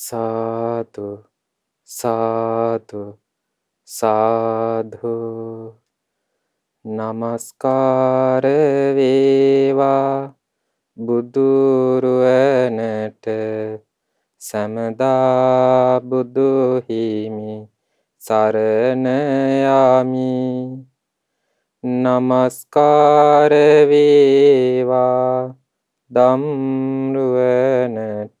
සාදු සාදු සාධු නමස්කාර වේවා බුදුරුවනට සැමදා බුදුහිමි සරණයාමි නමස්කාර වේවා දම්රුවනට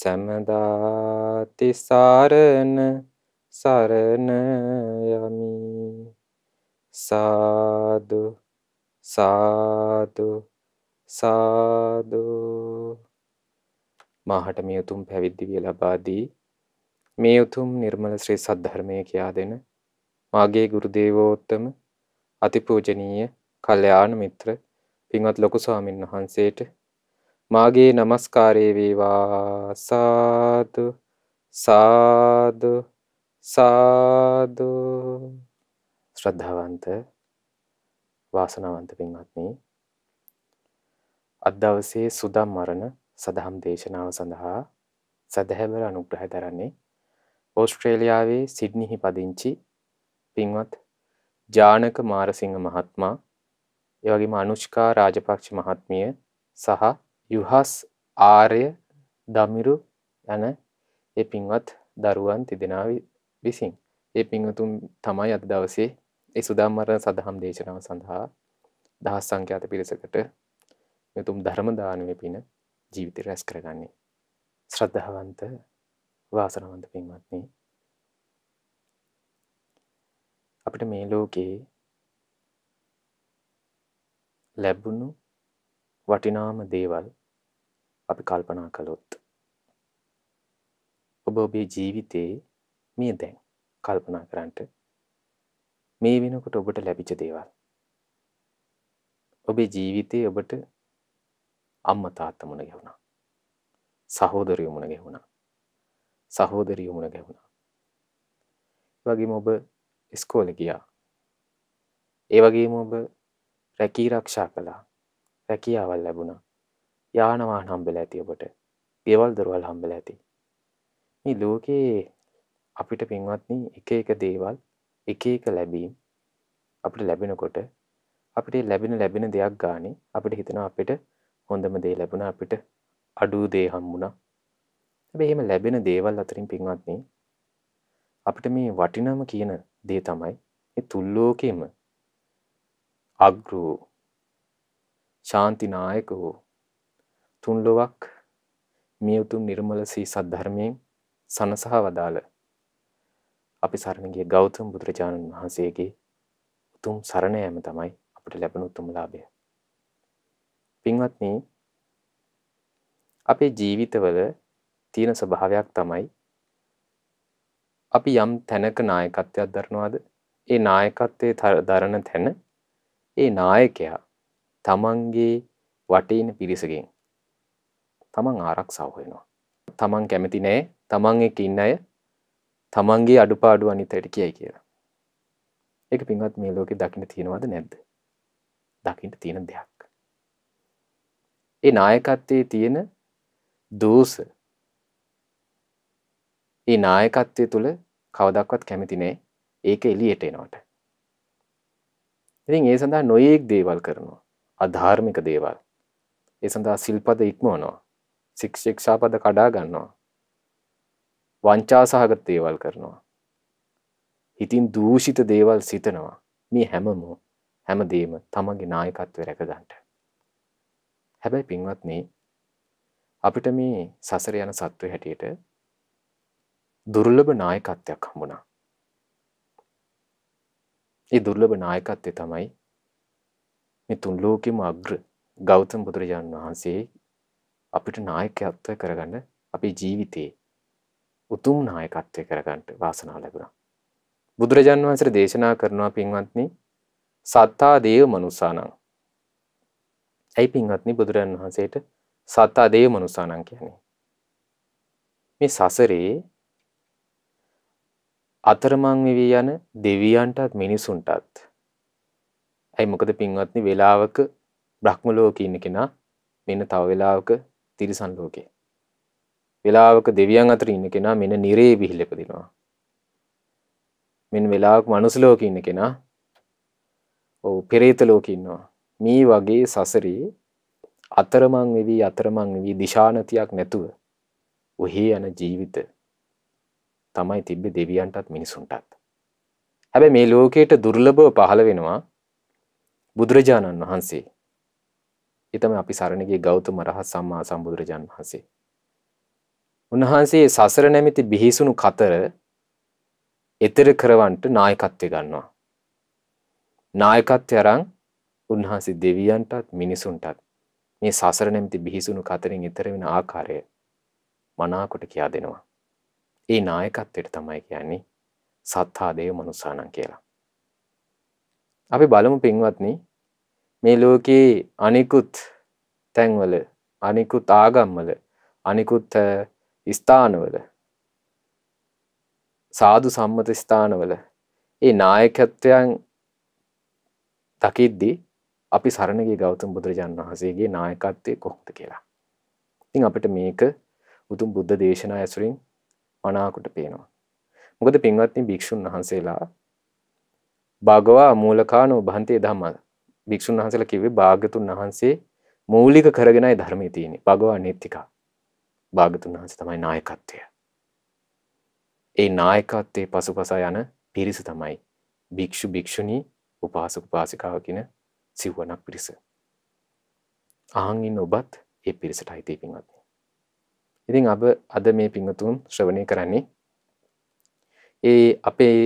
සැමදාති සරණ සරණ යමි සාදු සාදු සාදු මාහට මේ උතුම් පැවිද්දිවිය ලබාදී මේ උතුම් නිර්මල ශ්‍රී සද්ධර්මය කියා දෙන මාගේ ගුරුදේවෝත්තම අතිපූජනීය කල්යාණ මිත්‍ර පින්වත් ලොකු ස්වාමින් වහන්සේට මාගේ নমස්කාරය වේවා සාදු සාදු සාදු ශ්‍රද්ධාවන්ත වාසනාවන්ත පින්වත්නි අද දවසේ සුදම් මරණ සදහම් දේශනාව සඳහා සදහැබර අනුග්‍රහ දරන්නේ ඕස්ට්‍රේලියාවේ සිඩ්නිහි පදිංචි පින්වත් ජානක මාරසිංහ මහත්මයා එවැගේම අනුෂ්කා රාජපක්ෂ මහත්මිය සහ යුහස් ආර්ය දමිරු යන ඒ පින්වත් දරුවන් තිදෙනා විසින් ඒ පින්වතුන් තමයි අද දවසේ ඒ සුදාම්මරණ සදහම් දේශනාව සඳහා දහස් සංඛ්‍යාත පිරිසකට මෙතුම් ධර්ම දානමය පින ජීවිතය රැස් කරගන්නේ ශ්‍රද්ධාවන්ත වාසනාවන්ත පින්වත්නි අපිට මේ ලෝකේ ලැබුණු වටිනාම දේවල් අපි කල්පනා කළොත්. ඔබ ඔබේ ජීවිතයේ මේ දැන් කල්පනා කරන්නට මේ වෙනකොට ඔබට ලැබිච්ච දේවල්. ඔබේ ජීවිතයේ ඔබට අම්මා තාත්තා මුණ ගැහුණා. සහෝදරයෝ මුණ ගැහුණා. සහෝදරියෝ මුණ ගැහුණා. වගේම ඔබ ඉස්කෝලේ ගියා. ඒ වගේම ඔබ රැකී ආරක්ෂා කළා. රැකියාවල් ලැබුණා. යානවාහන හම්බෙලා ඇති ඔබට ගෙවල් දරුවල් හම්බෙලා ඇති මේ ලෝකයේ අපිට පින්වත්නි එක එක දේවල් එක එක ලැබීම් අපිට ලැබෙනකොට අපිට ලැබෙන ලැබෙන දෙයක් ගානේ අපිට හිතනවා අපිට හොඳම දේ ලැබුණා අපිට අඩු දේ හම්බුණා හැබැයි එහෙම ලැබෙන දේවල් අතරින් පින්වත්නි අපිට මේ වටිනම කියන දේ තමයි මේ තුල්ලෝකෙම අග්‍රෝ ශාන්තිනායක හෝ තුන් ලොවක් මිය උතුම් නිර්මල සී සද්ධර්මයෙන් සනසහ වදාළ අපි සරණ ගිය ගෞතම බුදුරජාණන් වහන්සේගේ උතුම් සරණ යාම තමයි අපට ලැබෙන උතුම් ලාභය. පින්වත්නි අපේ ජීවිතවල තියෙන ස්වභාවයක් තමයි අපි යම් තැනක නායකත්වයක් දරනවාද ඒ නායකත්වයේ දරන තැන ඒ නායකයා තමන්ගේ වටේන පිරිසගෙන් තමන් ආරක්ෂාව හොයනවා. තමන් කැමති නෑ තමන් එක්ක ඉන්න අය තමන්ගේ අඩුපාඩු අනිතයට කියයි කියලා. ඒක පින්වත් මේ ලෝකේ දකින්න තියෙනවද නැද්ද? දකින්න තියෙන දෙයක්. ඒ නායකත්වයේ තියෙන දෝෂ ඒ නායකත්වය තුළ කවදක්වත් කැමති නෑ ඒක එලියට එනවට. ඉතින් ඒ සඳහා නොයෙක් දේවල් කරනවා. අධාර්මික දේවල්. ඒ සඳහා සිල්පද ඉක්මවනවා. සික්ෂ ක්ෂාපද කඩා ගන්නවා. වංචා සහගත දේවල් කරනවා. හිතින් දූෂිත දේවල් සිතනවා. මේ හැමම හැමදේම තමගේ නායකත්වය රැකගන්නට. හැබැයි පින්වත්නි අපිට මේ සසර යන සත්ව හැටියට දුර්ලභ නායකත්වයක් හම්බුණා. ඒ දුර්ලභ නායකත්වය තමයි මේ තුන් ලෝකෙම අග්‍ර ගෞතම බුදුරජාණන් වහන්සේ අපිට නායකත්වය කරගන්න අපේ ජීවිතයේ උතුම් නායකත්වය කරගන්නට වාසනාව ලැබුණා. බුදුරජාන් වහන්සේ දේශනා කරනවා පින්වත්නි සත්තා දේව මනුසානං. ඇයි පින්වත්නි බුදුරජාන් වහන්සේට සත්තා දේව මනුසානං කියන්නේ? මේ සසරේ අතරමං වෙවී යන දෙවියන්ටත් මිනිසුන්ටත් ඇයි මොකද පින්වත්නි වේලාවක බ්‍රහ්ම ලෝකේ ඉන්න කෙනා මෙන්න තව වේලාවක තිරිසන් ලෝකේ. වෙලාවක දෙවියන් අතර ඉන්න කෙනා මෙන්න නිරේ බිහිල ඉපදිනවා. මෙන්න වෙලාවක මනුස්ස ලෝකේ ඉන්න කෙනා ඔව් පෙරේත ලෝකේ ඉන්නවා. මේ වගේ සසරේ අතරමං වෙවි අතරමං වෙවි දිශානතියක් නැතුව ඔහි යන ජීවිත තමයි තිබ්බේ දෙවියන්ටත් මිනිසුන්ටත්. හැබැයි මේ ලෝකයට දුර්ලභව පහළ වෙනවා බුදුරජාණන් වහන්සේ එතම අපි සරණගේ ගෞතම රහත් සම්මා සම්බුදුරජාන් වහන්සේ. උන්වහන්සේ සසර නැමිති බිහිසුණු කතර එතර කරවන්ට නායකත්වය ගන්නවා. නායකත්වය අරන් උන්වහන්සේ දෙවියන්ටත් මිනිසුන්ටත් මේ සසර නැමිති බිහිසුණු කතරින් එතර වෙන ආකාරය මනාකොට කියා දෙනවා. ඒ නායකත්වයට තමයි කියන්නේ සත්හා දේව මනුස්සානන් කියලා. අපි බලමු පින්වත්නි මේ ලෝකයේ අනිකුත් තැන්වල අනිකුත් ආගම්වල අනිකුත් ස්ථානවල සාදු සම්මත ස්ථානවල ඒ නායකත්වයන් දකිද්දී අපි සරණගේ ගෞතම බුදුරජාණන් වහන්සේගේ නායකත්වය කොහොමද කියලා. ඉතින් අපිට මේක උතුම් බුද්ධ දේශනා ඇසුරින් මනාකොට පේනවා. මොකද පින්වත්නි භික්ෂුන් වහන්සේලා භගවා මූලකානෝ භන්තේ ධම්ම භික්ෂුන් වහන්සල කිවේ භාගතුන් වහන්සේ මූලික කරගෙනයි ධර්මය තියෙන පගවා නිත්තිකා භාගතුන් වහන්ස තමයි නායකත්වය ඒ නායකත්තේ පසු පසා යන පිරිස තමයි භික්‍ෂු භික්‍ෂුණී උපාසක පාසිකාව කියෙන සිව්ුවනක් පිරිස ආහංගින් ඔබත් ඒ පිරිසට අයිතය පින්වත්න ඉතින් අප අද මේ පිංහතුන් ශ්‍රවණය කරන්නේ ඒ අපේ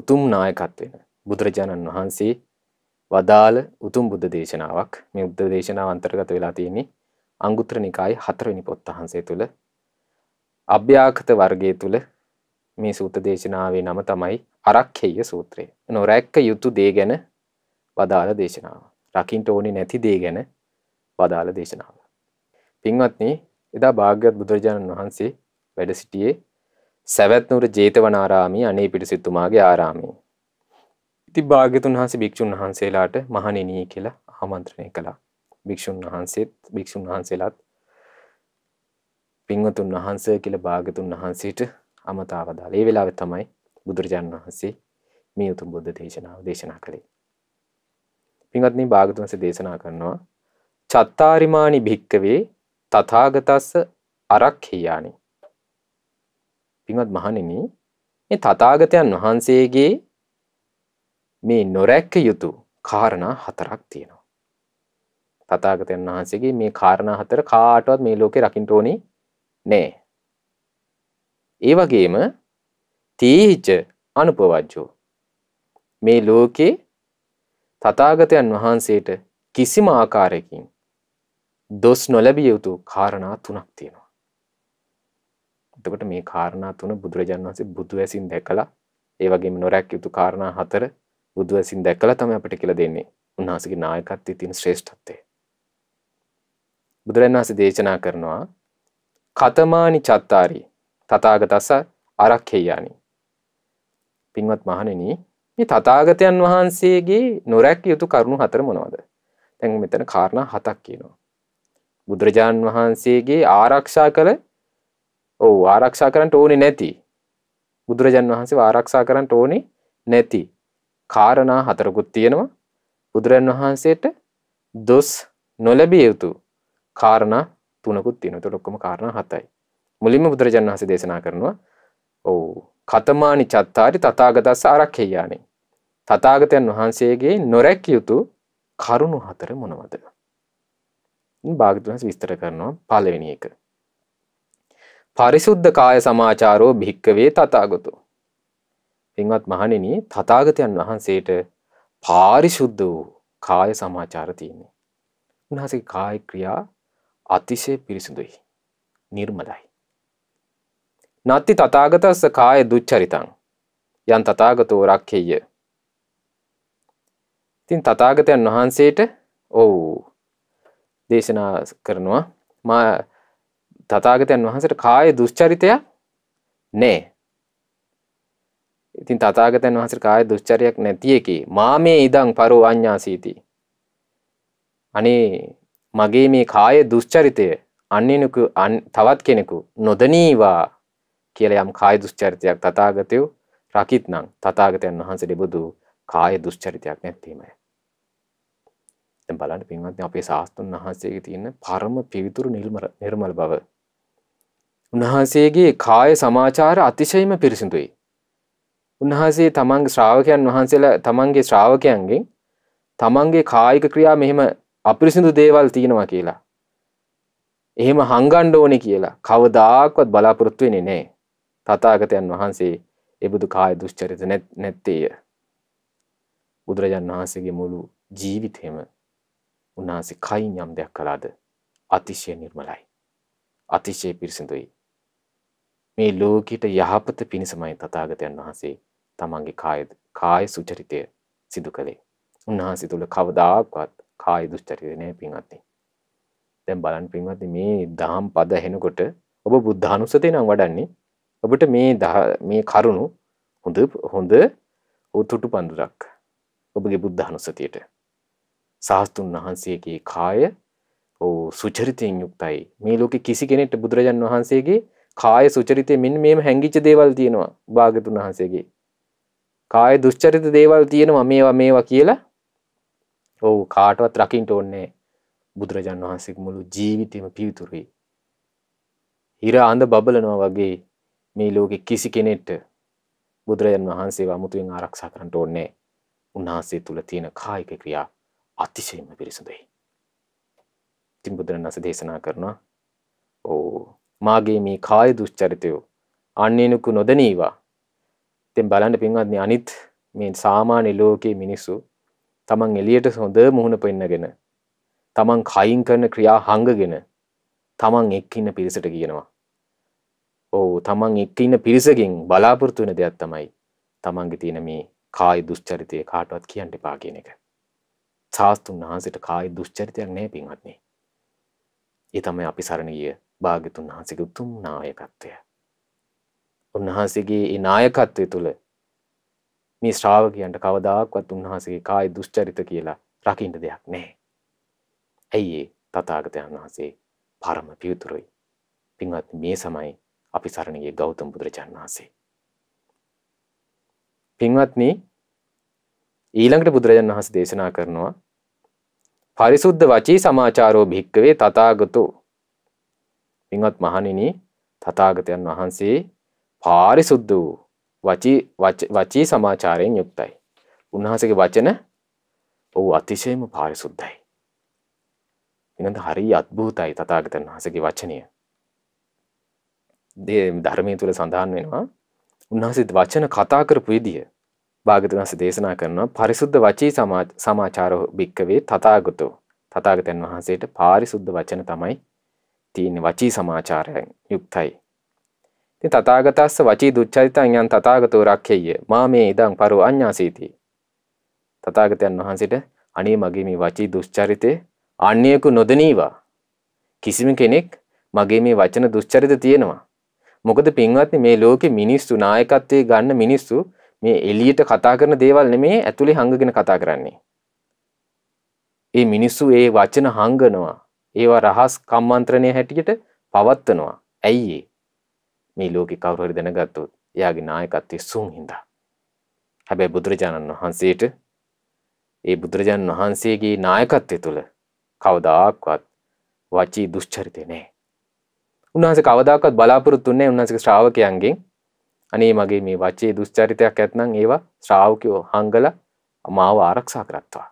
උතුම් නායකත්වෙන බුදුරජාණන් වහන්සේ වදාළ උතුම් බුද්ධ දේශනාවක් මේ බුද්ධ දේශනාව අන්තර්ගත වෙලා තියෙන්නේ අංගුත්තර නිකායේ හතරවෙනි පොත් අහන්සේ තුල අභ්‍යාකත වර්ගයේ තුල මේ සූත දේශනාවේ නම තමයි අරක්ඛේය සූත්‍රය. නොරැක්ක යුතු දේ ගැන වදාළ දේශනාව. රකින්න ඕනේ නැති දේ ගැන වදාළ දේශනාව. පින්වත්නි, එදා භාග්‍යවත් බුදුරජාණන් වහන්සේ වැඩ සිටියේ සවැත්නුවර ජේතවනාරාමයේ අනේ පිටිසිතුමාගේ ආරාමයේ. ඉති භාගතුන් වහන්සේ භික්‍ෂූන් වහන්සේලාට මහනෙනී කියලා ආමන්ත්‍රණය කළා භික්‍ෂූන් වහන්සේත් භික්‍ෂූන් වහන්සේලාත් පින්වතුන් වහන්ස කියල භාගතුන් වහන්සේට අමතාවදාල ඒ වෙලාව තමයි බුදුරජාණන් වහන්සේ මේ උතුම් බුද්ධ දේශනාව දේශනා කළේ පින්වත්නි භාගතුන්ස දේශනා කරනවා චත්තාරිමානි භික්කවේ තථාගතස්ස අරක්හියානි පින්වත් මහණෙනි මේ තථාගතයන් වහන්සේගේ මේ නොරැක්ක යුතු කාරණා හතරක් තියෙනවා. තථාගතයන් වහන්සේගේ මේ කාරණා හතර කාටවත් මේ ලෝකේ රකින්න ඕනේ නෑ. ඒ වගේම තීහිච අනුපවජ්ජෝ මේ ලෝකේ තථාගතයන් වහන්සේට කිසිම ආකාරයකින් දොස් නොලැබිය යුතු කාරණා තුනක් තියෙනවා. එතකොට මේ කාරණා තුන බුදුරජාණන් වහන්සේ බුදු ඇසින් දැකලා ඒ වගේම නොරැක් යුතු කාරණා හතර බුදු ඇසින් දැකලා තමයි අපිට කියලා දෙන්නේ උන්වහන්සේගේ නායකත්වයේ තියෙන ශ්‍රේෂ්ඨත්වය. බුදුරජාණන් වහන්සේ දේශනා කරනවා කතමානි චත්තාරි තථාගතස අරක්ඛේයානි. පින්වත් මහණෙනි මේ තථාගතයන් වහන්සේගේ නොරැකිය යුතු කරුණු හතර මොනවද? දැන් මෙතන කාරණා හතක් කියනවා. බුදුරජාන් වහන්සේගේ ආරක්ෂා කළ ඔව් ආරක්ෂා කරන්න ඕනේ නැති බුදුරජාන් වහන්සේව ආරක්ෂා කරන්න ඕනේ නැති කාරණා හතරකුත් තියෙනවා බුදුරන් වහන්සේට දොස් නොලැබිය යුතු කාරණා තුනකුත් තියෙනවා. ඒතකොට ඔක්කොම කාරණා හතයි. මුලින්ම බුදුරජාණන් වහන්සේ දේශනා කරනවා ඔව් කතමානි චත්තාරි තථාගතස්ස ආරක්ඛේයානි. තථාගතයන් වහන්සේගේ නොරැකිය යුතු කරුණු හතර මොනවද? භාගතුන්ස් විස්තර කරනවා පළවෙනි එක. පරිසුද්ධ කාය සමාචාරෝ භික්කවේ තථාගතෝ පින්වත් මහණෙනි තථාගතයන් වහන්සේට පාරිශුද්ධ වූ කාය සමාචාර තියෙනවා. උන්වහන්සේගේ කාය ක්‍රියා අතිශය පිරිසිදුයි. නිර්මලයි. නත්ති තථාගතස්ස කාය දුච්චරිතං යන් තථාගතෝ රක්ඛෙය. ඉතින් තථාගතයන් වහන්සේට ඔව් දේශනා කරනවා මා තථාගතයන් වහන්සේට කාය දුස්චරිතයක් නෑ. ඉතින් තථාගතයන් වහන්සේට කාය දුස්චරයක් නැති එකේ මා මේ ඉදං පරෝ අඤ්ඤාසීති. අනේ මගේ මේ කාය දුස්චරිතය අන්නෙනුකු තවත් කෙනෙකු නොදනීවා කියලා යම් කාය දුස්චරිතයක් තථාගතයෝ රකිත්නම් තථාගතයන් වහන්සේට බුදු කාය දුස්චරිතයක් නැත්තේමයි. දැන් බලන්න පින්වත්නි අපේ සාස්තුන් වහන්සේගේ තියෙන පරම පිවිතුරු නිර්මල බව. උන්වහන්සේගේ කාය සමාචාර අතිශයින්ම පිරිසිදුයි. උන්වහන්සේ තමන්ගේ ශ්‍රාවකයන් වහන්සේලා තමන්ගේ ශ්‍රාවකයන්ගෙන් තමන්ගේ කායික ක්‍රියා මෙහෙම අපිරිසිදු දේවල් තියෙනවා කියලා. එහෙම හංගන්න ඕනේ කියලා කවදාක්වත් බලාපොරොත්තු වෙන්නේ නැහැ. තථාගතයන් වහන්සේ ඒබුදු කාය දුස්චරිත නැත්තේය. බුදුරජාන් වහන්සේගේ මුළු ජීවිතේම උන්වහන්සේ කයින් යම් දෙයක් කළාද අතිශය නිර්මලයි. අතිශය පිරිසිදුයි. මේ ලෝකෙට යහපත පිණිසමයි තථාගතයන් වහන්සේ තමන්ගේ කාය කාය සුචරිතය සිදු කළේ උන්වහන්සේ තුළ කවදාක්වත් කාය දුෂ්චරිතනය පින්වත්ති දැන් බලන් පින්වත්ති මේ දහම් පද හෙනකොට ඔබ බුද්ධානුස්සතිය නම් වඩන්නේ ඔබට මේ මේ කරුණු හොඳ හොඳ උතුටු පඳුරක් ඔබගේ බුද්ධානුස්සතියට සාස්තුන් වහන්සේගේ කාය ඕ සුචරිතයෙන් යුක්තයි මේ ලෝකෙ කිසි කෙනෙක්ට බුදුරජාන් වහන්සේගේ කාය සුචරිතය මෙන්න මේම හැංගිච්ච දේවල් තියෙනවා භාගතුන් වහන්සේගේ කාය දුෂ්චරිත දේවල් තියෙනවා මේවා මේවා කියලා ඔව් කාටවත් රකින්ට ඕන්නේ බුදුරජාන් වහන්සේ මුළු ජීවිතේම පිවිතුරුයි. හිර අඳ බබලනවා වගේ මේ ලෝකෙ කිසි කෙනෙක්ට බුදුරජාන් වහන්සේව අමුතුවෙන් ආරක්ෂා කරන්න ඕනේ. උන්වහන්සේ තුල තියෙන කායික ක්‍රියා අතිශයින්ම පිරිසුදුයි. ඉතින් බුදුරජාණන් වහන්සේ දේශනා කරනවා ඕ මාගේ මේ කාය දුෂ්චරිතය අන්නේනුකු නොදනීවා තෙන් බලන්න පින්වත්න අනිත් මේ සාමාන්‍ය ලෝකයේ මිනිස්සු තමන් එලියට හොඳ මුහුණ පෙන්නගෙන තමන් කයින් කරන ක්‍රියා හංගගෙන තමන් එක් ඉන්න පිරිසට කියනවා ඔව් තමන් එක් ඉන්න පිරිසකින් බලාපොරොත්තු වෙන දෙයක් තමයි තමන්ගේ තියෙන මේ කාය දුස්චරිතය කාටවත් කියන්න එපා කියන එක සාස්තුන් වහන්සේට කාය දුස්චරිතයක් නැහැ පින්වත්නි ඒ තමයි අපි සරණ ගිය භාග්‍යතුන් වහන්සේගේ උතුම් නායකත්වය උන්වහන්සේගේ ඒ නායකත්වය තුළ මේ ශ්‍රාවකයන්ට කවදාක්වත් උන්වහන්සේගේ කාය දුෂ්චරිත කියලා රකින්න දෙයක් නැහැ. ඇයි ඒ තථාගතයන් වහන්සේ පරම පියුතුරුයි. පින්වත් මේ සමයි අපි සරණ ගිය ගෞතම බුදුරජාණන් වහන්සේ. පින්වත්නි ඊළඟට බුදුරජාණන් වහන්සේ දේශනා කරනවා පරිසුද්ධ වචී සමාචාරෝ භික්කවේ තථාගතෝ පින්වත් මහණෙනි තථාගතයන් වහන්සේ පාරිසුද්ධ වූ වචී සමාචාරයෙන් යුක්තයි. උන්වහන්සේගේ වචන ඔහු අතිශයම පාරිසුද්ධයි. එනඳ හරි අත්භූතයි තථාගතයන් වහන්සේගේ වචනය. ධර්මයේ තුල සඳහන් වෙනවා උන්වහන්සේ වචන කතා කරපු විදිය භාගතුන් වහන්සේ දේශනා කරනවා පරිසුද්ධ වචී සමාචාරෝ භික්කවේ තථාගතෝ තථාගතයන් වහන්සේට පාරිසුද්ධ වචන තමයි තියෙන වචී සමාචාරයෙන් යුක්තයි ති තතාගතස්ස වචී දුච්චරිතන් යන් තතාගතෝ රක්කෙය මා මේ ඉදං පරු අඥාසීති. තතාගතයන් වහන්සට අනේ මගේ මේ වචී දුෂ්චරිතය අන්‍යයකු නොදනීවා. කිසිම කෙනෙක් මගේ මේ වචන දුෂ්චරිත තියෙනවා. මොකද පින්වත්නි මේ ලෝකෙ මිනිස්සු නායකත්වයේ ගන්න මිනිස්සු මේ එලියට කතා කරන දේවල් නෙමේ ඇතුලේ හංගගෙන කතා කරන්නේ. ඒ මිනිස්සු ඒ වචන හංගනවා. ඒවා රහස් කම්මන්ත්‍රණය හැටියට පවත්වනවා. ඇයි ඒ? මේ ලෝකෙ කවුරු හරි දැනගත්තොත් එයාගේ නායකත්වය සුන් හින්දා. හැබැයි බුදුරජාණන් වහන්සේට ඒ බුදුරජාණන් වහන්සේගේ නායකත්වය තුළ කවදාක්වත් වචී දුෂ්චරිතය නෑ. උන්වහන්සේ කවදාකවත් බලාපොරොත්තු වෙන්නේ උන්වහන්සේගේ ශ්‍රාවකයන්ගෙන් අනේ මගේ මේ වචේ දුෂ්චරිතයක් ඇත්නම් ඒවා ශ්‍රාවකයෝ හංගලා මාව ආරක්ෂා කරත්වා.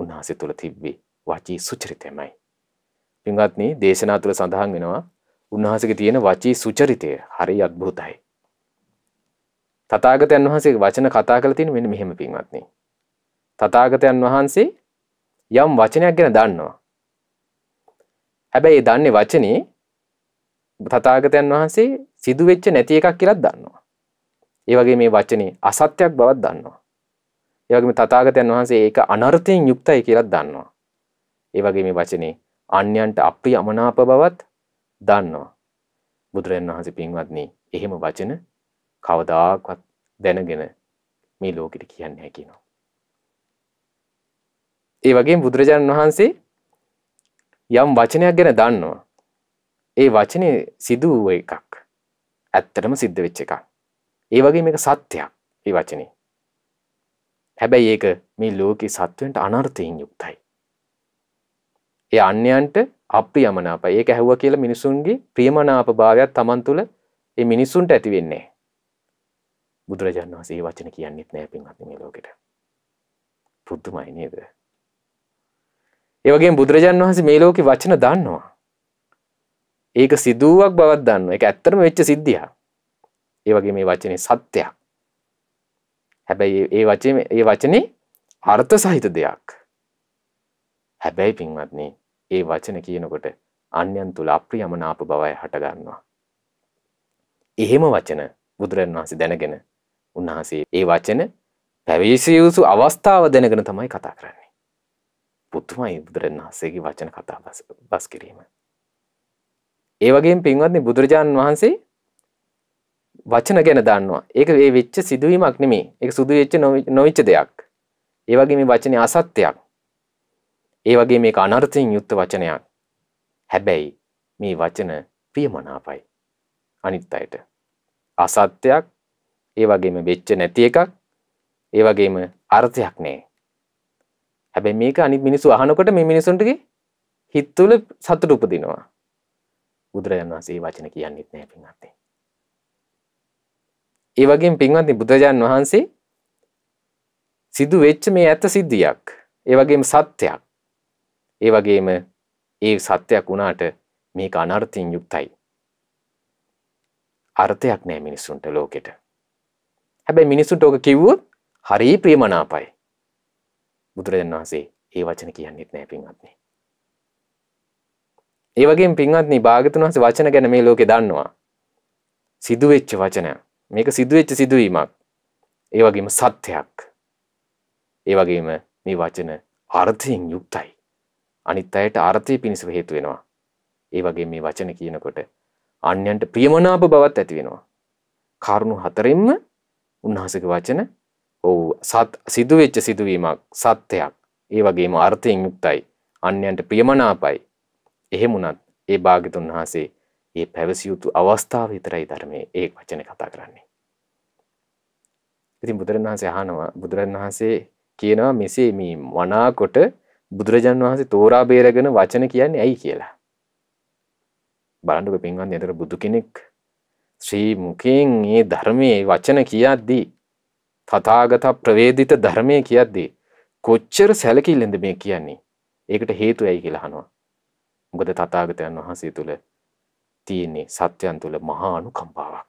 උන්වහන්සේ තුල තිබ්බේ වචී සුචරිතයමයි. පින්වත්නි, දේශනා තුල සඳහන් වෙනවා උන්වහන්සේගේ තියෙන වචී සුචරිතය හරි අද්භූතයි. තථාගතයන් වහන්සේ වචන කතා කරලා තියෙන මෙන්න මෙහෙම පින්වත්නි. තථාගතයන් වහන්සේ යම් වචනයක් ගැන දන්නවා. හැබැයි ඒ දන්නේ වචනේ තථාගතයන් වහන්සේ සිදු වෙච්ච නැති එකක් කියලා දන්නවා. ඒ වගේ මේ වචනේ අසත්‍යක් බවක් දන්නවා. ඒ වගේම තථාගතයන් වහන්සේ ඒක අනර්ථයෙන් යුක්තයි කියලා දන්නවා. ඒ වගේ මේ වචනේ අන්‍යයන්ට අප්‍රියමනාප බවත් දන්නවා. බුදුරන් වහන්සේ පින්වත්නි එහෙම වචන කවදාකවත් දැනගෙන මේ ලෝකෙට කියන්නේ නැහැ කියනවා. ඒ වගේම බුදුරජාණන් වහන්සේ යම් වචනයක් ගැන දන්නවා. ඒ වචනේ සිදු වූ එකක්. ඇත්තටම සිද්ධ වෙච්ච එකක්. ඒ වගේ මේක සත්‍යයක්. ඒ වචනේ. හැබැයි ඒක මේ ලෝකේ සත්වයන්ට අනර්ථයෙන් යුක්තයි. ඒ අන්‍යයන්ට අප්‍රියමනාපයි. ඒක ඇහුවා කියලා මිනිසුන්ගේ ප්‍රියමනාප භාවයක් Taman තුල ඒ මිනිසුන්ට ඇති වෙන්නේ. බුදුරජාණන් වහන්සේ මේ වචන කියන්නේත් නෑ පින්වත්නි මේ ලෝකෙට. පුදුමයි නේද? ඒ වගේම බුදුරජාණන් වහන්සේ මේ ලෝකේ වචන දන්නවා. ඒක සිදුවක් බවක් දන්නවා. ඒක ඇත්තටම වෙච්ච සිද්ධියක්. ඒ වගේ මේ වචනේ සත්‍යයක්. හැබැයි ඒ වචනේ ඒ වචනේ අර්ථ සහිත දෙයක්. හැබැයි පින්වත්නි ඒ වචන කියනකොට අන්‍යන් තුළ අප්‍රියමනාප බවයි හටගන්නවා. එහෙම වචන බුදුරන් වහන්සේ දැනගෙන උන්වහන්සේ ඒ වචන පැවිසියුසු අවස්ථාව දැනගෙන තමයි කතා කරන්නේ. පුතුමයි බුදුරන් වහන්සේගේ වචන කතා බස් කිරීම. ඒ වගේ පින්වත්නි බුදුරජාණන් වහන්සේ වචන ගැන දන්නවා. ඒක ඒ වෙච්ච සිදුවීමක් නෙමේ. ඒක සුදු වෙච්ච නොවිච්ච දෙයක්. ඒ වගේ මේ වචනේ අසත්‍යයක්. ඒ වගේ මේක අනර්ථයෙන් යුක්ත වචනයක්. හැබැයි මේ වචන ප්‍රියමනාපයි. අනිත් අයට. අසත්‍යයක් ඒ වගේම වෙච්ච නැති එකක් ඒ වගේම අර්ථයක් නෑ. හැබැයි මේක අනිත් මිනිස්සු අහනකොට මේ මිනිසුන්ටගේ හිත තුළ සතුට උපදිනවා. බුදුරජාණන් වහන්සේ වචන කියන්නෙත් නෑ පින්වත්නි. ඒ වගේම පින්වත්නි බුදුරජාණන් වහන්සේ සිදු වෙච්ච මේ ඇත්ත සිද්ධියක් ඒ වගේම සත්‍යයක් ඒ වගේම ඒ සත්‍යයක් වුණාට මේක අනර්ථයෙන් යුක්තයි. අර්ථයක් නෑ මිනිස්සුන්ට ලෝකෙට. හැබැයි මිනිස්සුන්ට ඕක කිව්වොත් හරි ප්‍රියමනාපයි. බුදුරජාණන් වහන්සේ ඒ වචන කියන්නෙත් නෑ පින්වත්නි. ඒ වගේම පින්වත්නි භාගතුන් වහන්සේ වචන ගැන මේ ලෝකේ දන්නවා. සිදුවෙච්ච වචනයක්. මේක සිදුවෙච්ච සිදුවීමක්. ඒ වගේම සත්‍යයක්. ඒ වගේම මේ වචන අර්ථයෙන් යුක්තයි. අනිත් අයට අර්ථය පිණිස හේතු වෙනවා. ඒ වගේ මේ වචන කියනකොට අන්‍යන්ට ප්‍රියමනාප බවත් ඇති වෙනවා. කරුණු හතරෙන්ම උන්වහන්සේගේ වචන ඔව් සත් සිදුවෙච්ච සිදුවීමක් සත්‍යයක්. ඒ වගේම අර්ථයෙන් යුක්තයි. අන්‍යන්ට ප්‍රියමනාපයි. එහෙමුණත් ඒ භාග්‍යතුන් වහන්සේ ඒ පැවසිය යුතු අවස්ථාව විතරයි ධර්මයේ ඒ වචන කතා කරන්නේ. ඉතින් බුදුරණවහන්සේ අහනවා බුදුරණවහන්සේ කියනවා මෙසේ මේ මනාකොට බුදුරජාන් වහන්සේ තෝරා බේරගෙන වචන කියන්නේ ඇයි කියලා. බලන්නක පින්වන්ත අතර බුදු කෙනෙක් ශ්‍රී මුකෙන් ඒ ධර්මයේ වචන කියද්දී තථාගත ප්‍රවේදිත ධර්මයේ කියද්දී කොච්චර සැලකිල්ලෙන්ද මේ කියන්නේ. ඒකට හේතු ඇයි කියලා අහනවා. මොකද තථාගතයන් වහන්සේ තුල තියෙන්නේ සත්‍යයන් තුල මහා අනුකම්පාවක්.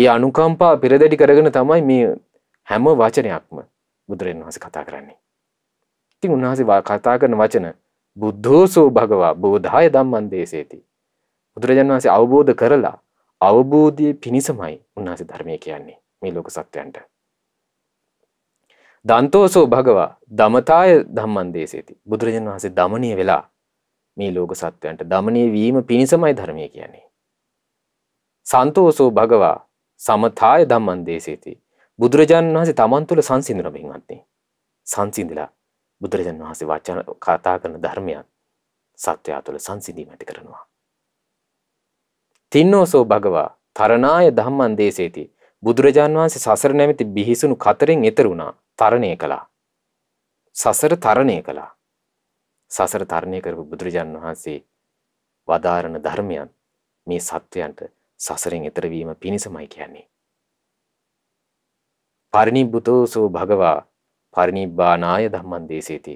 ඒ අනුකම්පා පෙරදැඩි කරගෙන තමයි මේ හැම වචනයක්ම බුදුරජාණන් වහන්සේ කතා කරන්නේ. ඉතින් උන්වහන්සේ කතා කරන වචන බුද්ධෝසෝ භගවා බෝධාය ධම්මං දේශේති. බුදුරජාණන් වහන්සේ අවබෝධ කරලා අවබෝධයේ පිණිසමයි උන්වහන්සේ ධර්මය කියන්නේ මේ ලෝක සත්‍යයන්ට. දන්තෝසෝ භගවා දමතාය ධම්මං දේශේති. බුදුරජාණන් වහන්සේ දමණය වෙලා මේ ලෝක සත්‍යයන්ට දමණය වීම පිණිසමයි ධර්මය කියන්නේ. සන්තෝසෝ භගවා සමතාය ධම්මන් දේශේති. බුදුරජාණන් වහන්සේ තමන් තුළ සංසිඳන බින්වත්නි. සංසිඳිලා බුදුරජන් වහන්සේ වචන කතා කරන ධර්මයන් සත්‍යයා තුළ සංසිඳීමට කරනවා. තින්නෝසෝ භගවා තරණාය ධම්මන් දේශේති බුදුරජාන් වහන්සේ සසර නැමැති බිහිසුණු කතරෙන් එතර වුණා තරණය කළා. සසර තරණය කළා. සසර තරණය කරපු බුදුරජාන් වහන්සේ වදාරණ ධර්මයන් මේ සත්වයන්ට සසරෙන් එතරවීම පිණිසමයි කියන්නේ. පරිනිබ්බුතෝසෝ භගවා පරිනිබ්බානාය ධම්මං දේසේති.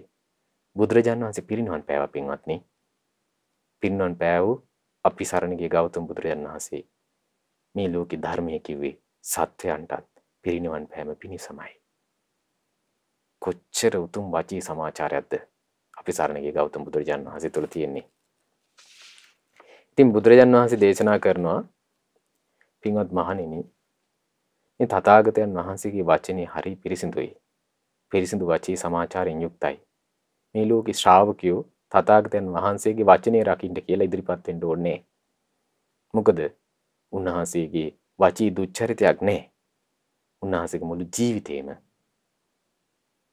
බුදුරජාණන් වහන්සේ පිරිනිවන් පෑවා පින්වත්නි. පිරිනිවන් පෑව අපි සරණ ගිය ගෞතම බුදුරජාණන් වහන්සේ මේ ලෝකේ ධර්මයේ කිව්වේ සත්‍යයන්ටත් පිරිනිවන් පෑම පිණිසමයි. කොච්චර උතුම් වචී සමාචාරයක්ද අපි සරණ ගිය ගෞතම බුදුරජාණන් වහන්සේ තුල තියෙන්නේ. ඉතින් බුදුරජාණන් වහන්සේ දේශනා කරනවා පින්වත් මහණෙනි මේ තථාගතයන් වහන්සේගේ වචනේ හරි පිරිසිදුයි. පිරිසිදු වචී සමාචාරයෙන් යුක්තයි. මේ ලෝක ශ්‍රාවකයෝ තතාගතයන් වහන්සේගේ වචනය රකිින්ට කියලා ඉදිරිපත්තෙන්ට ඕන්නේ. මොකද උන්වහන්සේගේ වචී දුච්චරිතයක් නෑ. උන්වහන්සේක මුළු ජීවිතේම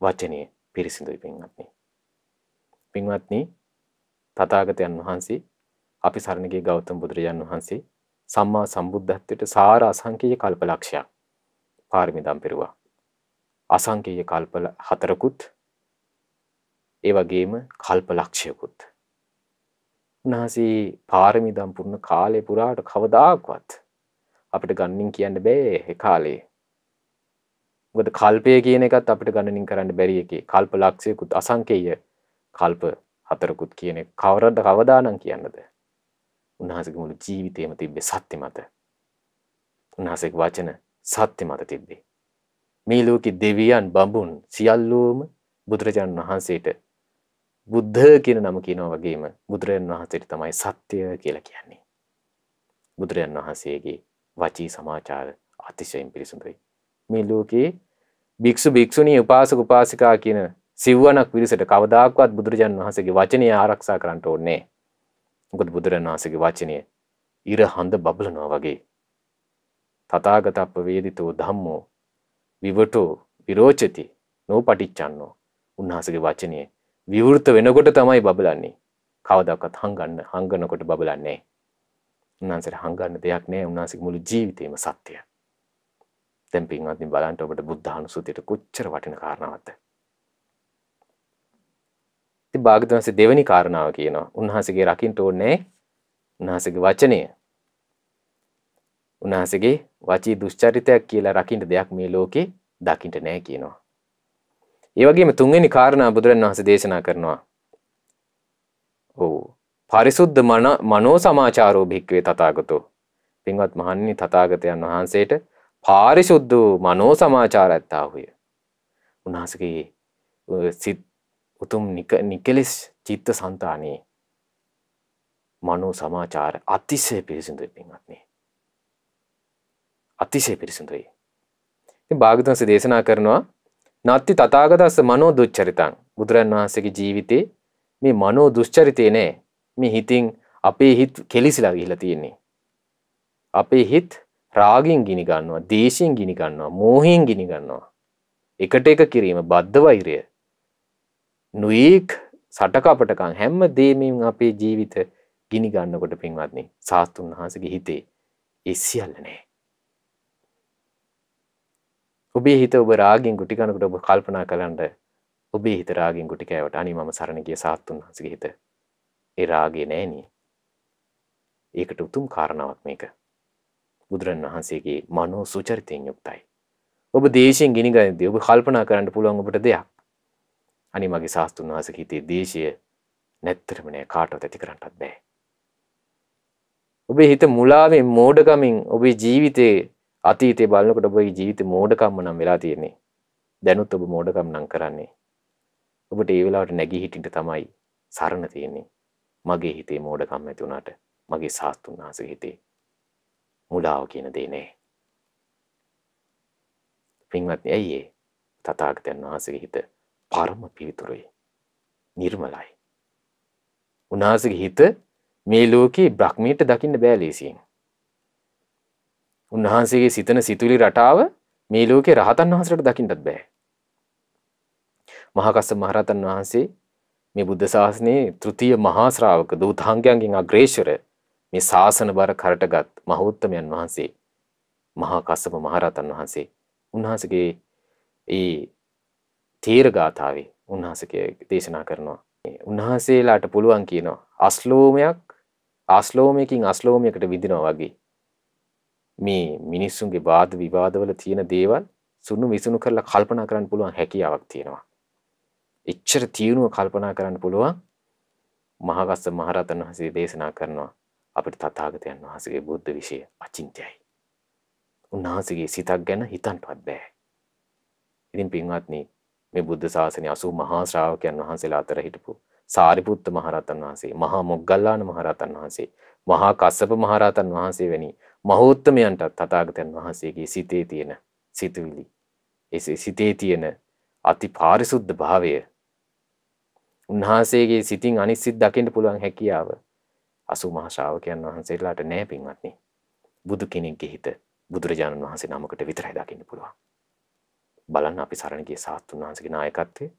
වචනය පිරිසිදුයි පින්වත්නි. පින්වත්නි තතාගතයන් වහන්සේ අපි සරණගේ ගෞතම බුදුරජාන් වහන්සේ සම්මා සම්බුද්ධත්වයට සාර අසංකීය කල්පලක්ෂයක් පාරමිදම් පෙරුවා. අසංකේය කල්ප හතරකුත් ඒ වගේම කල්ප ලක්ෂයකුත් උන්වහන්සේ පාරමිදම් පුරන කාලේ පුරාට කවදාකවත් අපිට ගණනින් කියන්න බෑ ඒ කාලේ මොකද කල්පය කියන එකත් අපිට ගණනින් කරන්න බැරි එකේ කල්ප ලක්ෂයකුත් අසංකේය කල්ප හතරකුත් කියන කවරද කවදානම් කියන්නද උන්වහන්සේගේ මුළු ජීවිතේම තිබ්බේ සත්‍ය මත උන්වහන්සේගේ වචන සත්‍ය මත තිබ්බේ මේ ලෝකේ දෙවියන් බඹුන් සියල්ලෝම බුදුරජාණන් වහන්සේට බුද්ධ කියන නම කියනවා වගේම බුදුරජාණන් වහන්සේට තමයි සත්‍ය කියලා කියන්නේ. බුදුරජාණන් වහන්සේගේ වචී සමාචාර අතිශයින් පිරිසුදුයි. මේ ලෝකේ භික්ෂු භික්ෂුණී උපාසක උපාසිකා කියන සිව්වනක් පිරිසට කවදාක්වත් බුදුරජාන් වහන්සේගේ වචනය ආරක්ෂා කරන්න ඕනේ. මොකද බුදුරජාන් වහන්සේගේ වචනය ඉර හඳ බබලනවා වගේ. තථාගතප්ප වේදිතෝ ධම්මෝ විවටෝ විරෝචති නෝපටිච්චන්නෝ උන්වහන්සේගේ වචනේ විවෘත වෙනකොට තමයි බබලන්නේ කවදාකවත් හංගන්න හංගනකොට බබලන්නේ උන්වහන්සේට හංගන්න දෙයක් නැහැ උන්වහන්සේගේ මුළු ජීවිතේම සත්‍යය දැන් පින්වත්නි බලන්න ඔබට බුද්ධානුස්සතියට කොච්චර වටින කාරණාවක්ද ඉතින් භාගතුන්සේ දෙවෙනි කාරණාව කියනවා උන්වහන්සේගේ රකින්න ඕනේ උන්වහන්සේගේ වචනය උන්වහන්සේගේ වචී දුෂ්චරිතයක් කියලා රකින්න දෙයක් මේ ලෝකේ දකින්න නෑ කියනවා. ඒ වගේම තුන්වෙනි කාරණා බුදුරන් වහන්සේ දේශනා කරනවා. ඔව්. පරිසුද්ධ මනෝ සමාචාරෝ භික්කවේ තථාගතෝ. පින්වත් මහණනි තථාගතයන් වහන්සේට පාරිශුද්ධ මනෝ සමාචාරයත්තාහුය. උන්වහන්සේගේ සිත් උතුම් නිකලෙස් චිත්ත සන්තානයේ මනෝ සමාචාර අතිශය පිරිසිදු පින්වත්නේ. අතිශය පිරිසිඳුයි. ඉතින් භාගතුන්ස දේශනා කරනවා නත්ති තථාගතස්ස මනෝ දුච්චරිතං බුදුරන් වහන්සේගේ ජීවිතේ මේ මනෝ දුෂ්චරිතේ නෑ. මේ හිතින් අපේ හිත කෙලිසිලා ගිහිලා තියෙන්නේ. අපේ හිත රාගින් ගිනි ගන්නවා, දේශින් ගිනි ගන්නවා, මෝහයෙන් ගිනි ගන්නවා. එකට එක කිරීම බද්ධ වෛරය. නුයික් සටකපටකම් හැම දෙයකින් අපේ ජීවිත ගිනි ගන්නකොට පින්වත්නි සාස්තුන් වහන්සේගේ හිතේ ඒ සියල්ල නැහැ. ඔබේ හිත ඔබ රාගෙන් ගුටි කනකොට ඔබ කල්පනා කළාන්ට ඔබේ හිත රාගෙන් ගුටි කෑවට අනේ මම සරණ ගිය සාත්තුන් වහන්සේගේ හිත ඒ රාගේ නෑනේ. ඒකට උතුම් කාරණාවක් මේක. බුදුරන් වහන්සේගේ මනෝ සුචරිතයෙන් යුක්තයි. ඔබ දේශයෙන් ගිනිගනිද්දී ඔබ කල්පනා කරන්න පුළුවන් ඔබට දෙයක්. අනේ මගේ සාස්තුන් වහන්සේ හිතේ දේශය නැත්තරම නෑ කාටවත් ඇති කරන්නත් බෑ. ඔබේ හිත මුලාවෙන් මෝඩකමින් ඔබේ ජීවිතේ අතීතේ බලනකොට ඔබේ ජීවිතේ මෝඩකම්ම නම් වෙලා තියෙන්නේ. දැනුත් ඔබ මෝඩකම් නම් කරන්නේ. ඔබට ඒ වෙලාවට නැගී හිටින්න තමයි සරණ තියෙන්නේ. මගේ හිතේ මෝඩකම් ඇති වුණාට මගේ සාස්තුන් වහන්සේගේ හිතේ මුලාව කියන දේ නෑ. පින්වත්නි ඇයි ඒ තථාගතයන් වහන්සේගේ හිත පරම පිවිතුරුයි. නිර්මලයි. උන්වහන්සේගේ හිත මේ ලෝකේ බ්‍රහ්මීට දකින්න බෑ ලේසියෙන්. උන්වහන්සේගේ සිතන සිතුවිලි රටාව මේ ලෝකේ රහතන් වහන්සේට දකින්නත් බෑ. මහා කස්සප මහරහතන් වහන්සේ මේ බුද්ධ ශාසනයේ තෘතීය මහා ශ්‍රාවක දූතාංගයන්ගෙන් අග්‍රේශර මේ ශාසන බර කරටගත් මහෞත්තමයන් වහන්සේ මහා කස්සප මහරහතන් වහන්සේ උන්වහන්සේගේ ඒ තීර ගාථාවේ උන්වහන්සේ දේශනා කරනවා. උන්වහන්සේලාට පුළුවන් කියනවා අස්ලෝමයක් අස්ලෝමයකින් අස්ලෝමයකට විදිනවා වගේ මේ මිනිස්සුන්ගේ වාද විවාදවල තියෙන දේවල් සුණු විසුණු කරලා කල්පනා කරන්න පුළුවන් හැකියාවක් තියෙනවා. එච්චර තියුණුව කල්පනා කරන්න පුළුවන් මහගස්ස මහරතන් වහන්සේ දේශනා කරනවා අපිට තථාගතයන් වහන්සේගේ බුද්ධ විෂය අචින්ත්‍යයි. උන්වහන්සේගේ සිතක් ගැන හිතන්නවත් බෑ. ඉතින් පින්වත්නි මේ බුද්ධ ශාසනය 80 මහා ශ්‍රාවකයන් වහන්සේලා අතර හිටපු සාරිපුත්ත මහරතන් වහන්සේ, මහා මොග්ගල්ලාන මහරතන් වහන්සේ, මහා කස්සප මහරතන් වහන්සේ වැනි මහෝත්තමයන්ටත් තථාගතයන් වහන්සේගේ සිතේ තියෙන සිතුවිලි එසේ සිතේ තියෙන අති පාරිසුද්ධ භාවය උන්වහන්සේගේ සිතින් අනිසිත් දකින්න පුළුවන් හැකියාව අසු මහ ශ්‍රාවකයන් වහන්සේලාට නැහැ පින්වත්නි බුදු කෙනෙක්ගේ හිත බුදුරජාණන් වහන්සේ නමකට විතරයි දකින්න පුළුවන් බලන්න අපි සරණ ගිය සාස්තුන් වහන්සේගේ නායකත්වය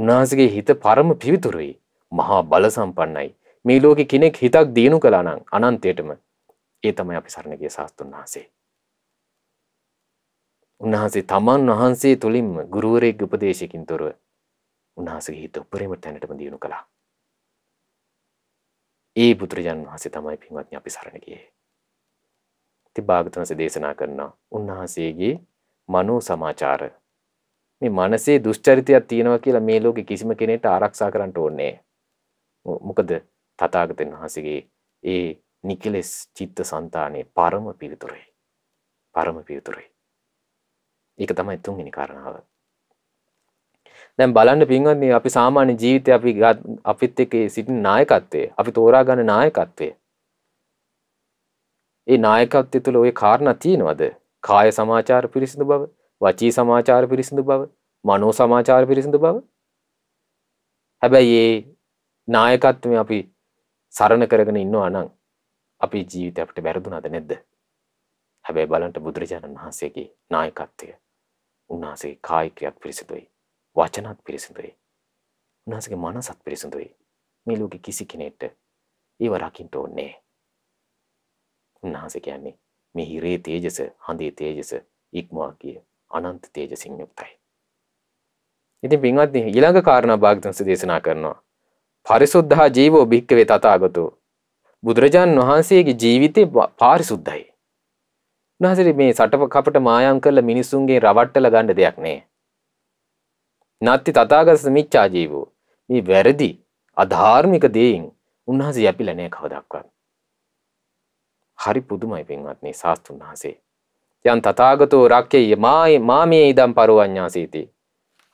උන්වහන්සේගේ හිත පරම පිවිතුරුයි මහා බල සම්පන්නයි මේ ලෝකේ කෙනෙක් හිතක් දිනු කළා නම් අනන්තයටම ඒ තමයි අපි සරණගේ ශාස්තුන් වහන්සේ. උන්වහන්සේ තමන් වහන්සේ තුළින්ම ගුරුවරයෙක් උපදේශයකින් තොරව උන්වහන්සේගේ හිත උපරිම තැනටම දියුණු කළා. ඒ බුදුරජාණන් වහන්සේ තමයි පින්වත්නි අපි සරණ ගියේ. ඉතින් භාගතුන්සේ දේශනා කරනවා උන්වහන්සේගේ මනෝ සමාචාර මේ මනසේ දුෂ්චරිතයක් තියෙනවා කියලා මේ ලෝකේ කිසිම කෙනෙක්ට ආරක්ෂා කරන්න ඕනේ මොකද තථාගතයන් වහන්සේගේ ඒ නිකලෙස් චිත්ත සන්තානයේ පරම පිරිතුරේ පරම පිරිතුරේ ඒක තමයි තුන්වෙනි කාරණාව දැන් බලන්න පින්වත්නි අපි සාමාන්‍ය ජීවිතේ අපි අපිත් එක්ක සිටින නායකත්වය අපි තෝරා ගන්න නායකත්වය ඒ නායකත්වය තුළ ওই කාරණා තියෙනවද කාය සමාචාර පිරිසිදු බව වචී සමාචාර පිරිසිදු බව මනෝ සමාචාර පිරිසිදු බව හැබැයි ඒ නායකත්වය අපි සරණ කරගෙන ඉන්නවා නම් අපේ ජීවිත අපට වැරදුනාද නැද්ද හැබැයි බලන්ට බුදුරජාණන් වහන්සේගේ නායකත්වය උන්වහන්සේ කායිකයක් පිරිසිදුයි වචනත් පිරිසිදුයි උන්වහන්සේගේ මනසත් පිරිසිදුයි මේ ලෝකෙ කිසි කෙනෙක්ට ඒව රකින්න ඕනේ උන්වහන්සේ කියන්නේ මේ හිරේ තේජස හඳේ තේජස ඉක්මවා ගිය අනන්ත තේජසින් යුක්තයි ඉතින් පින්වත්නි ඊළඟ කාරණා භාග්‍යවන්ස දේශනා කරනවා පරිසුද්ධා ජීවෝ භික්කවේ තථාගතෝ බුදුරජාණන් වහන්සේගේ ජීවිතේ පාරිසුද්ධයි. උන්වහන්සේ මේ සටප කපට මායම් කරලා මිනිසුන්ගේ රවට්ටලා ගන්න දෙයක් නෑ. නත්ති තථාගත මිච්ඡා ජීවෝ. මේ වැරදි අධාර්මික දේයින් උන්වහන්සේ යැපිලා නෑ කවදාවත්. හරි පුදුමයි පින්වත්නි සාස්තුන් වහන්සේ. යන් තථාගතෝ රක්කේ මායි මාමේ ඉදම් පරවඤ්ඤාසීති.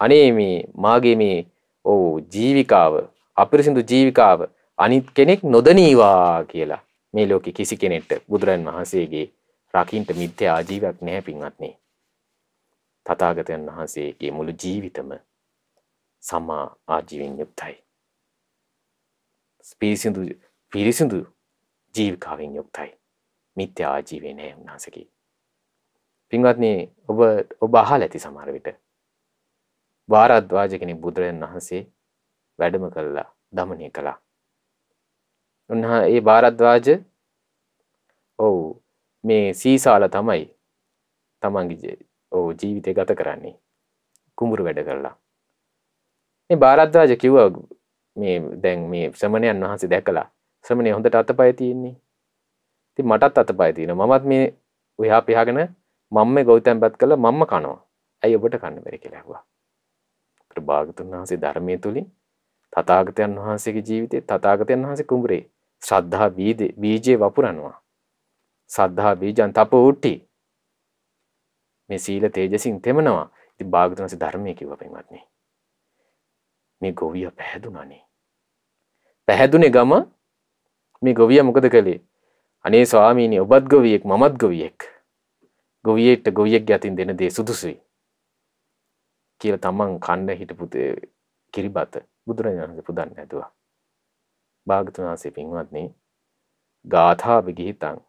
අනේ මේ මාගේ මේ ඔව් ජීවිකාව අපිරිසිදු ජීවිකාව අනිත් කෙනෙක් නොදනීවා කියලා මේ ලෝකෙ කිසි කෙනෙක්ට බුදුරන් වහන්සේගේ රකින්ට මිත්‍ය ආජීවයක් නැහැ පින්වත්නි. තථාගතයන් වහන්සේගේ මුළු ජීවිතම සම්මා ආජීවෙන් යුක්තයි. පිරිසිදු පිරිසිදු ජීවිකාවෙන් යුක්තයි. මිත්‍ය ආජීවේ නැහැ උන්වහන්සේගේ. පින්වත්නි ඔබ ඔබ අහලා ඇති සමහර විට. වාරද්වාජ කෙනෙක් බුදුරජාණන් වහන්සේ වැඩම කළා, দমনය කළා. උන්හා ඒ භාරද්වාජ ඔව් මේ සීසාල තමයි තමන්ගේ ඔව් ජීවිතය ගත කරන්නේ කුඹුරු වැඩ කරලා මේ භාරද්වාජ කිව්වා මේ දැන් මේ ශ්‍රමණයන් වහන්සේ දැකලා ශ්‍රමණය හොඳට අතපය තියෙන්නේ ඉතින් මටත් අතපය තියෙනවා මමත් මේ ඔයා පියාගෙන මම මේ ගෞතමපත් කළා මම්ම කනවා ඇයි ඔබට කන්න බැරි කියලා ඇහුවා භාගතුන් වහන්සේ ධර්මය තුළින් තථාගතයන් වහන්සේගේ ජීවිතේ තථාගතයන් වහන්සේ කුඹරේ ශ්‍රද්ධා බීජේ වපුරනවා. සද්ධා බීජන් තපෝට්ටි. මේ සීල තේජසින් තෙමනවා. ඉතින් භාගතුන් වහන්සේ ධර්මයේ කිව්ව පින්වත්නි. මේ ගොවිය පැහැදුනානේ. පැහැදුනේ ගම මේ ගොවිය මොකද කළේ? අනේ ස්වාමීනි ඔබත් ගොවියෙක් මමත් ගොවියෙක්. ගොවියෙක්ට ගොවියෙක් යතින් දෙන දේ සුදුසුයි. කියලා තමන් කන්න හිටපු කිරිබත බුදුරජාණන් වහන්සේ පුදන්න ඇදුවා. භාගතුන් වහන්සේ පින්වත්නි ගාථා විගීතං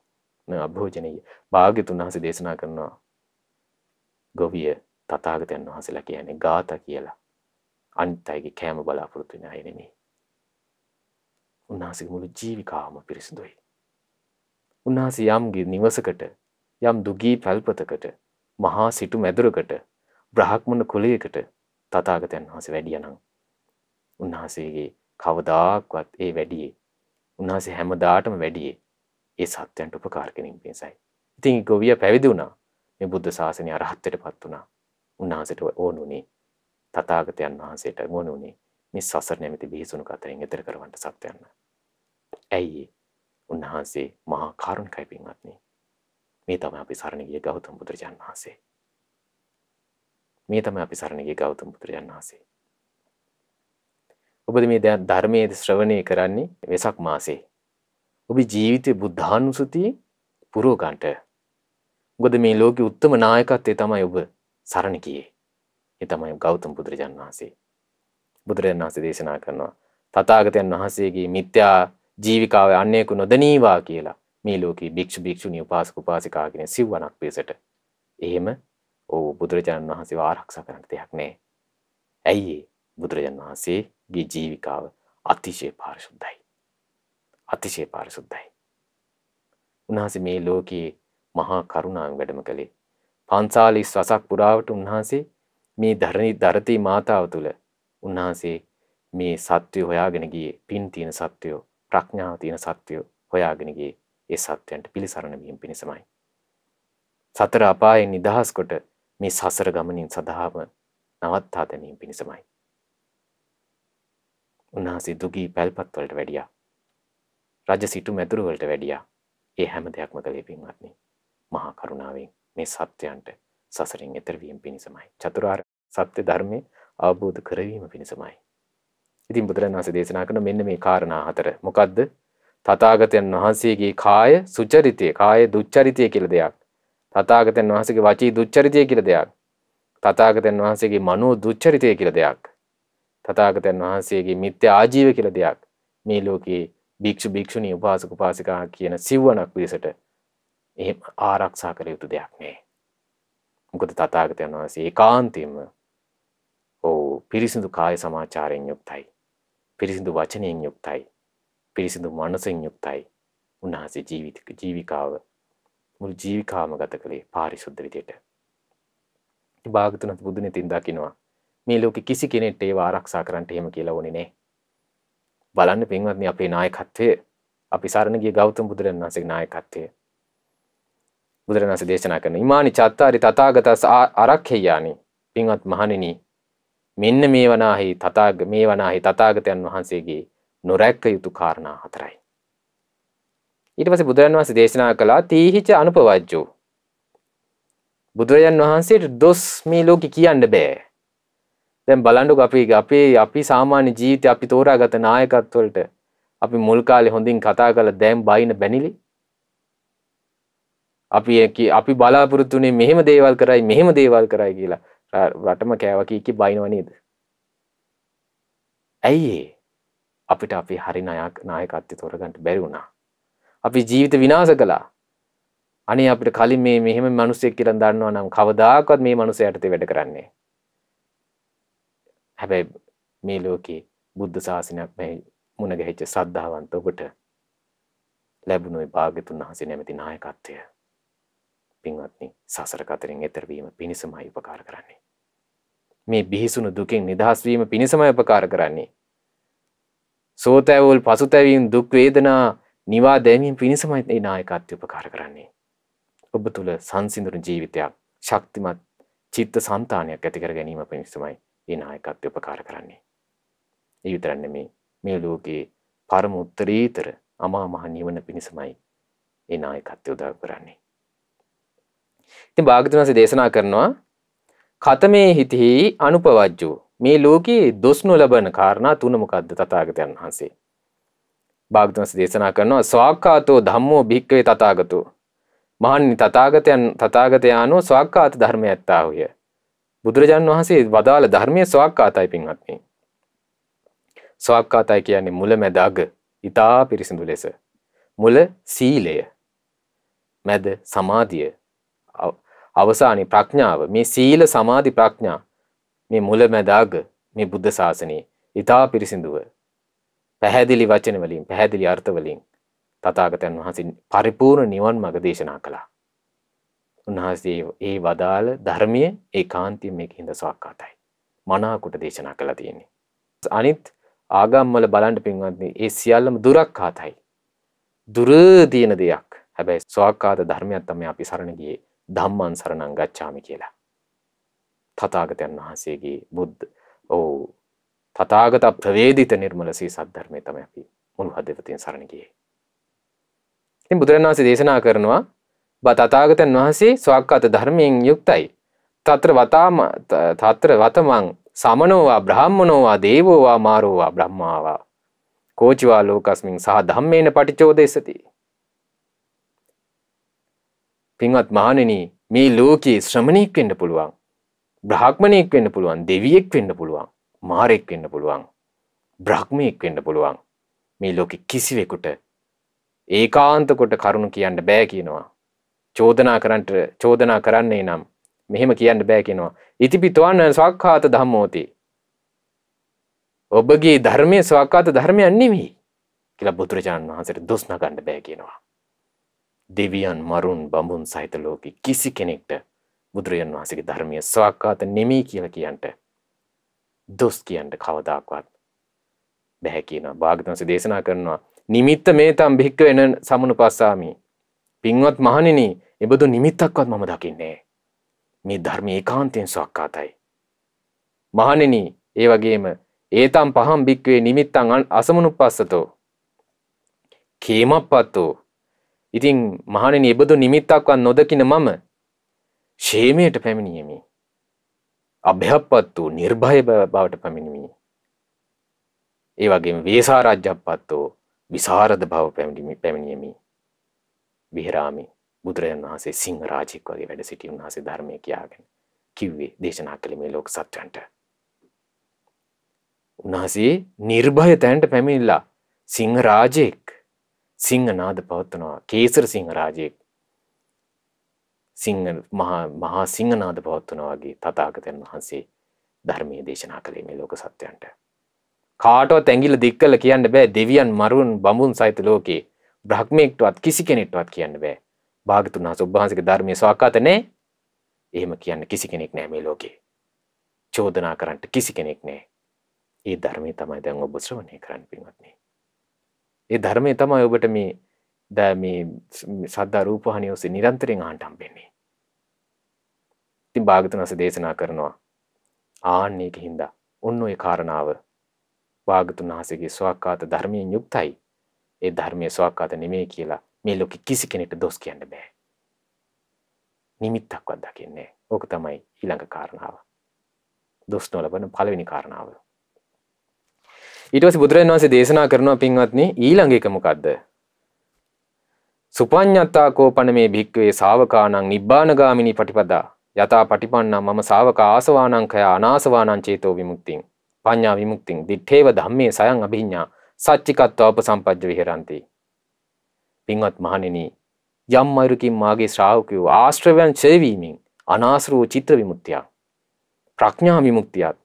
න අභෝජනීය භාගතුන් වහන්සේ දේශනා කරනවා ගොවිය තථාගතයන් වහන්සේලා කියන්නේ ගාථා කියලා අනිත් අයගේ කෑම බලාපොරොත්තු වෙන අය නෙමෙයි උන්වහන්සේගේ මුළු ජීවිකාවම පිරිසිදුයි උන්වහන්සේ යම්ගේ නිවසකට යම් දුගී පැල්පතකට මහා සිටු මැදුරකට බ්‍රහ්මණ කුලයකට තථාගතයන් වහන්සේ වැඩියා නම් උන්වහන්සේගේ කවදාක්වත් ඒ වැඩියේ උන්වහන්සේ හැමදාටම වැඩියේ ඒ සත්‍යයන්ට උපකාර කෙනින් පිණිසයි. ඉතින් ගොවිය පැවිදි වුණා. මේ බුද්ධ ශාසනය අරහත්ත්වයටපත් වුණා. උන්වහන්සේට ඕන උනේ තථාගතයන් වහන්සේට ඕන උනේ මේ සසර නැමැති බිහිසුණු කතරෙන් එතර කරවන්න සත්‍යයන්. ඇයි උන්වහන්සේ මහා කරුණිකයි පින්වත්නි. මේ තමයි අපි සරණ ගිය ගෞතම බුදුරජාණන් වහන්සේ. මේ තමයි අපි සරණ ගිය ගෞතම බුදුරජාණන් වහන්සේ. ඔබද මේ දැන් ධර්මයේද ශ්‍රවණය කරන්නේ වෙසක් මාසේ. ඔබ ජීවිතය බුද්ධානුසතිය පුරෝගන්ට. ගොද මේ ලෝක උත්තම නායකත්තේ තමයි ඔබ සරණ කියේ. එ තමයි ගෞතම බුදුරජාන් වහන්සේ. බුදුරජන් වහසේ දේශනා කරනවා. තතාගතයන් වහන්සේගේ මිත්‍යා ජීවිකාව අන්නෙකු නොදනීවා කියලා මේ ලෝකයේ භික්ෂු භික්ෂුණී උපාසක උපාසිකාගෙන සිව්වනක් පිසට. එහෙම ඕ බුදුරජාණන් වහන්සේ ආරක්ෂා කරන්න දෙයක් නෑ. ඇයි බුදුරජාණන් වහන්සේ ගේ ජීවිකාව අතිශය පාරිශුද්ධයි. අතිශය පාරිශුද්ධයි. උන්වහන්සේ මේ ලෝකයේ මහා කරුණාවෙන් වැඩම කළේ 45 වසක් පුරාවට උන්වහන්සේ මේ ධරණී ධරතී මාතාව තුල උන්වහන්සේ මේ සත්‍ය හොයාගෙන ගියේ පින් තියෙන සත්‍යෝ ප්‍රඥාව තියෙන සත්‍යෝ හොයාගෙන ගියේ ඒ සත්‍යයන්ට පිළිසරණ වීම පිණිසමයි. සතර අපායෙන් නිදහස් කොට මේ සසර ගමනින් සදාම නවත්තා දැමීම පිණිසමයි. උන්වහන්සේ දුගී පැල්පත් වලට වැඩියා. රජ සිටු මැදුර වලට වැඩියා. ඒ හැම දෙයක්ම කළේ පින්වත්නි. මහා කරුණාවෙන් මේ සත්‍යයන්ට සසරින් එතර වීම පිණිසමයි. චතුරාර්ය සත්‍ය ධර්මයේ අවබෝධ කරවීම පිණිසමයි. ඉතින් බුදුරජාණන් වහන්සේ දේශනා කරන මෙන්න මේ කාරණා හතර. මොකද්ද? තථාගතයන් වහන්සේගේ කාය සුචරිතය, කාය දුච්චරිතය කියලා දෙයක්. තථාගතයන් වහන්සේගේ වචී දුච්චරිතය කියලා දෙයක්. තථාගතයන් වහන්සේගේ මනෝ දුච්චරිතය කියලා දෙයක්. තථාගතයන් වහන්සේගේ මිත්‍ය ආජීව කියලා දෙයක් මේ ලෝකේ භික්ෂු භික්ෂුණී උපාසක උපාසිකා කියන සිව්වණක් විසට එහෙම ආරක්ෂා කළ යුතු දෙයක් නෑ. මොකද තථාගතයන් වහන්සේ ඒකාන්තයෙන්ම ඔව් පිරිසිදු කාය සමාචාරයෙන් යුක්තයි. පිරිසිදු වචනයෙන් යුක්තයි. පිරිසිදු මනසෙන් යුක්තයි. උන්වහන්සේ ජීවිතක ජීවිකාව මුළු ජීවිකාම ගත කළේ පාරිශුද්ධ විදියට. භාගතුනත් බුදුනෙතින් දකිනවා මේ ලෝකෙ කිසි කෙනෙක්ට ඒව ආරක්ෂා කරන්න එහෙම කියලා ඕනේ නෑ. බලන්න පින්වත්නි අපේ නායකත්වය අපි සරණ ගිය ගෞතම බුදුරජාණන් වහන්සේගේ නායකත්වය. බුදුරජාණන් වහන්සේ දේශනා කරන ඉමානි චත්තාරි තථාගතස් ආරක්ඛේයානි පින්වත් මහණෙනි මෙන්න මේ වනාහි තථාග මේ වනාහි තථාගතයන් වහන්සේගේ නොරැක්ක යුතු කාරණා හතරයි. ඊට පස්සේ බුදුරජාණන් වහන්සේ දේශනා කළා තීහිච අනුපවජ්ජෝ බුදුරජාන් වහන්සේට දොස් මේ ලෝකෙ කියන්න බෑ. දැන් බලන්නක අපි අපේ අපි සාමාන්‍ය ජීවිත අපි තෝරාගත නායකත්වලට අපි මුල් කාලේ හොඳින් කතා කළ දැන් බයින බැනිලි අපි අපි බලාපොරොත්තුනේ මෙහෙම දේවල් කරයි මෙහෙම දේවල් කරයි කියලා රටම කෑවා කී කී බයිනව නේද ඇයි අපිට අපි හරි නායක නායකත්වය තෝරගන්න බැරි වුණා අපි ජීවිත විනාශ කළා අනේ අපිට කලින් මේ මෙහෙම මිනිස්සෙක් කියලා දන්නවා නම් කවදාකවත් මේ මිනිසයාට තේ වැඩ කරන්නේ හැබැයි මේ ලෝකේ බුද්ධ ශාසනයක් මේ මුණ ගැහිච්ච සද්ධාවන්ත ඔබට ලැබුණේ භාග්‍යතුන් වහන්සේ නැමැති නායකත්වය. පින්වත්නි, සසර කතරෙන් එතර වීම පිණිසමයි උපකාර කරන්නේ. මේ බිහිසුණු දුකෙන් නිදහස් වීම පිණිසමයි උපකාර කරන්නේ. සෝතැවුල් පසුතැවීම් දුක් වේදනා නිවා දැමීම පිණිසමයි මේ නායකත්වය උපකාර කරන්නේ. ඔබ තුල සංසිඳුණු ජීවිතයක්, ශක්තිමත් චිත්ත සන්තානයක් ඇති කර ගැනීම පිණිසමයි ඒ නායකත්වය උපකාර කරන්නේ. ඒ විතරක් නෙමෙයි මේ ලෝකේ පරම උත්තරීතර අමා මහ නිවන පිණිසමයි ඒ නායකත්වය උදව් කරන්නේ. ඉතින් භාග්‍යවතුන් වහන්සේ දේශනා කරනවා කතමේ හිතෙහි අනුපවජ්ජෝ මේ ලෝකයේ දොස් නොලබන කාරණා තුන මොකද්ද තථාගතයන් වහන්සේ භාග්‍යවතුන් වහන්සේ දේශනා කරනවා ස්වාක්ඛාතෝ ධම්මෝ භික්ඛවේ තථාගතෝ මහන්නි තථාගතයන් තථාගතයානෝ ස්වාක්ඛාත ධර්මයත්තාහුය බුදුරජාන් වහන්සේ වදාළ ධර්මයේ ස්වක්කාතයි පින්වත්නි. ස්වක්කාතයි කියන්නේ මුල මැද අග ඊතා පිරිසිදු ලෙස. මුල සීලය. මැද සමාධිය. අවසානයේ ප්‍රඥාව. මේ සීල සමාධි ප්‍රඥා මේ මුල මැද අග මේ බුද්ධ ශාසනයේ ඊතා පිරිසිදුව පැහැදිලි වචන වලින් පැහැදිලි අර්ථ වලින් තථාගතයන් වහන්සේ පරිපූර්ණ නිවන් මඟ දේශනා කළා. උන්වහන්සේ ඒ වදාළ ධර්මය ඒ කාන්තිය මේක හිඳ සවාක්කාතයි. මනාකොට දේශනා කළ තියෙන්නේ. අනිත් ආගම්වල බලන්ට පින්වත්න්නේ ඒ සියල්ලම දුරක් කාතයි. දුරදීන දෙයක් හැබැයි ස්වාකාත ධර්මයක් තම අපි සරණගේ ධම්මන් සරණං ගච්ඡාමි කියලා. තතාගතයන් වහන්සේගේ බුද්ධ ඕ තතාගත ප්‍රවේදිත නිර්මල සී සද්ධර්මය තම අපි මුළු හදවතින් සරණගේ. ඉතින් බුදුරන් වහන්සේ දේශනා කරනවා තතාගතන් වහන්සේ ස්වක්කාත ධර්මයෙන් යුක්තයි. තත්‍ර වතාම තත්‍ර වතමං සමනෝවා බ්‍රහ්මනෝවා දේවෝවා මාරෝවා බ්‍රහ්මාවා. කෝචිවා ලෝකස්මින් සහ ධම්මේන පටිචෝදේශති. පින්වත් මහණෙනි මේ ලෝකයේ ශ්‍රමණයෙක් වෙන්න පුළුවන්. බ්‍රහ්මණයෙක් වෙන්න පුළුවන්, දෙවියෙක් වෙන්න පුළුවන්, මාරෙක් වෙන්න පුළුවන්, බ්‍රහ්මයෙක් වෙන්න පුළුවන්. මේ ලෝකෙ කිසිවෙකුට ඒකාන්ත කොට කරුණු කියන්න බෑ කියනවා. චෝදනා කරන්ට චෝදනා කරන්නේ නම් මෙහෙම කියන්න බෑ කෙනවා. ඉතිපිතුවන්න ස්වක්කාත දම්මෝති. ඔබගේ ධර්මය ස්වක්කාත ධර්මයන් නෙමී කියලා බුදුරජාණන් වහන්සට දොස්නකණ්ඩ බෑ කියනවා. දෙවියන් මරුන් බඹුන් සහිත ලෝක කිසි කෙනෙක්ට බුදුරජන් වහන්සගේ ධර්මය ස්වක්කාත නෙමී කියල කියන්ට දොස් කියන්ට කවදාක්වත් බැහැ කියන භාගතන්ස දේශනා කරනවා නිමිත්ත මේ තම් භික්ක වෙන සමනු පස්සාමී පින්වත් මහණෙනි, එබඳු නිමිත්තක්වත් මම දකින්නේ මේ ධර්ම ඒකාන්තයෙන් සක්කාතයි. මහණෙනි, ඒ වගේම ඒතම් පහම් භික්වේ නිමිත්තං අසමනුපස්සතෝ. කේමප්පත්තෝ. ඉතින් මහණෙනි, එබඳු නිමිත්තක්වත් නොදකින මම ෂේමයට පැමිණියමි. අභ්‍යප්පත් වූ නිර්භය බවට පැමිණිමි. ඒ වගේම වේසාරජ්‍යප්පත් වූ විසරද බව පැමිණිමි පැමිණියමි. බිහිරාමි බුදුරජන් වහන්සේ සිංහ රාජෙක් වගේ වැඩ සිටි උන්හසේ ධර්මය කියාගෙන කිව්වේ දේශනා කළේ මේ ලෝක සත්වන්ට. උන්හසේ නිර්භය තැන්ට පැමිණිල්ලා සිංහ රාජයෙක් සිංහ නාද පවත්වනවා කේසර සිංහ රාජයෙක් සිංහ මහා සිංහනාද පවත්වනවා වගේ තතාගතයන් වහන්සේ ධර්මය දේශනා කළේ මේ ලෝක සත්‍යයන්ට. කාටවත් ඇගිල දික්කල කියන්න බෑ දෙවියන් මරුන් බමුන් සහිත ලෝකේ බ්‍රහ්මයෙක්ටවත් කිසි කෙනෙක්ටවත් කියන්න බෑ භාගතුන් වහන්සේ ඔබවහන්සේගේ ධර්මයේ ස්වාකාත නැහැ. එහෙම කියන්න කිසි කෙනෙක් නැහැ මේ ලෝකේ. චෝදනා කරන්න කිසි කෙනෙක් නැහැ. ඒ ධර්මයේ තමයි දැන් ඔබ ශ්‍රවණය කරන්න පින්වත්නි. ඒ ධර්මයේ තමයි ඔබට මේ දැ මේ සද්දා රූපහානිය ඔස්සේ නිරන්තරයෙන් අහන්න හම්බෙන්නේ. ඉතින් භාගතුන් වහන්සේ දේශනා කරනවා ආන්න ඒක හින්දා ඔන්න ඔය කාරණාව භාගතුන් වහන්සේගේ ස්වාක්කාත ධර්මයෙන් යුක්තයි. ඒ ධර්මයේ සුවක්කාත නෙමෙයි කියලා මේ ලෝකෙ කිසි කෙනෙක්ට දොස් කියන්න බෑ. නිමිත්තක්වත් දකින්නේ. ඕක තමයි ඊළඟ කාරණාව. දොස් නොලබන පළවෙනි කාරණාව. ඊට පස්සේ බුදුරජාණන් වහන්සේ දේශනා කරනවා පින්වත්නි ඊළඟ එක මොකද්ද? සුපඤ්ඤත්තා කෝපන මේ භික්කවේ ශාවකානං නිබ්බානගාමිනී පටිපදා යතා පටිපන්නා මම ශාවක ආසවානං කය අනාසවානං චේතෝ විමුක්තිං පඤ්ඤා විමුක්තිං දිත්තේව ධම්මේ සයන් අභිඤ්ඤා සච්චිකත්වාප සම්පජ්ජ විහරන්ති. පින්වත් මහණෙනි යම් අයුරකින් මාගේ ශ්‍රාවකයෝ ආශ්‍රවයන් ඡේවීමෙන් අනාසරෝ චිත්‍ර විමුක්තිය ප්‍රඥා විමුක්තියත්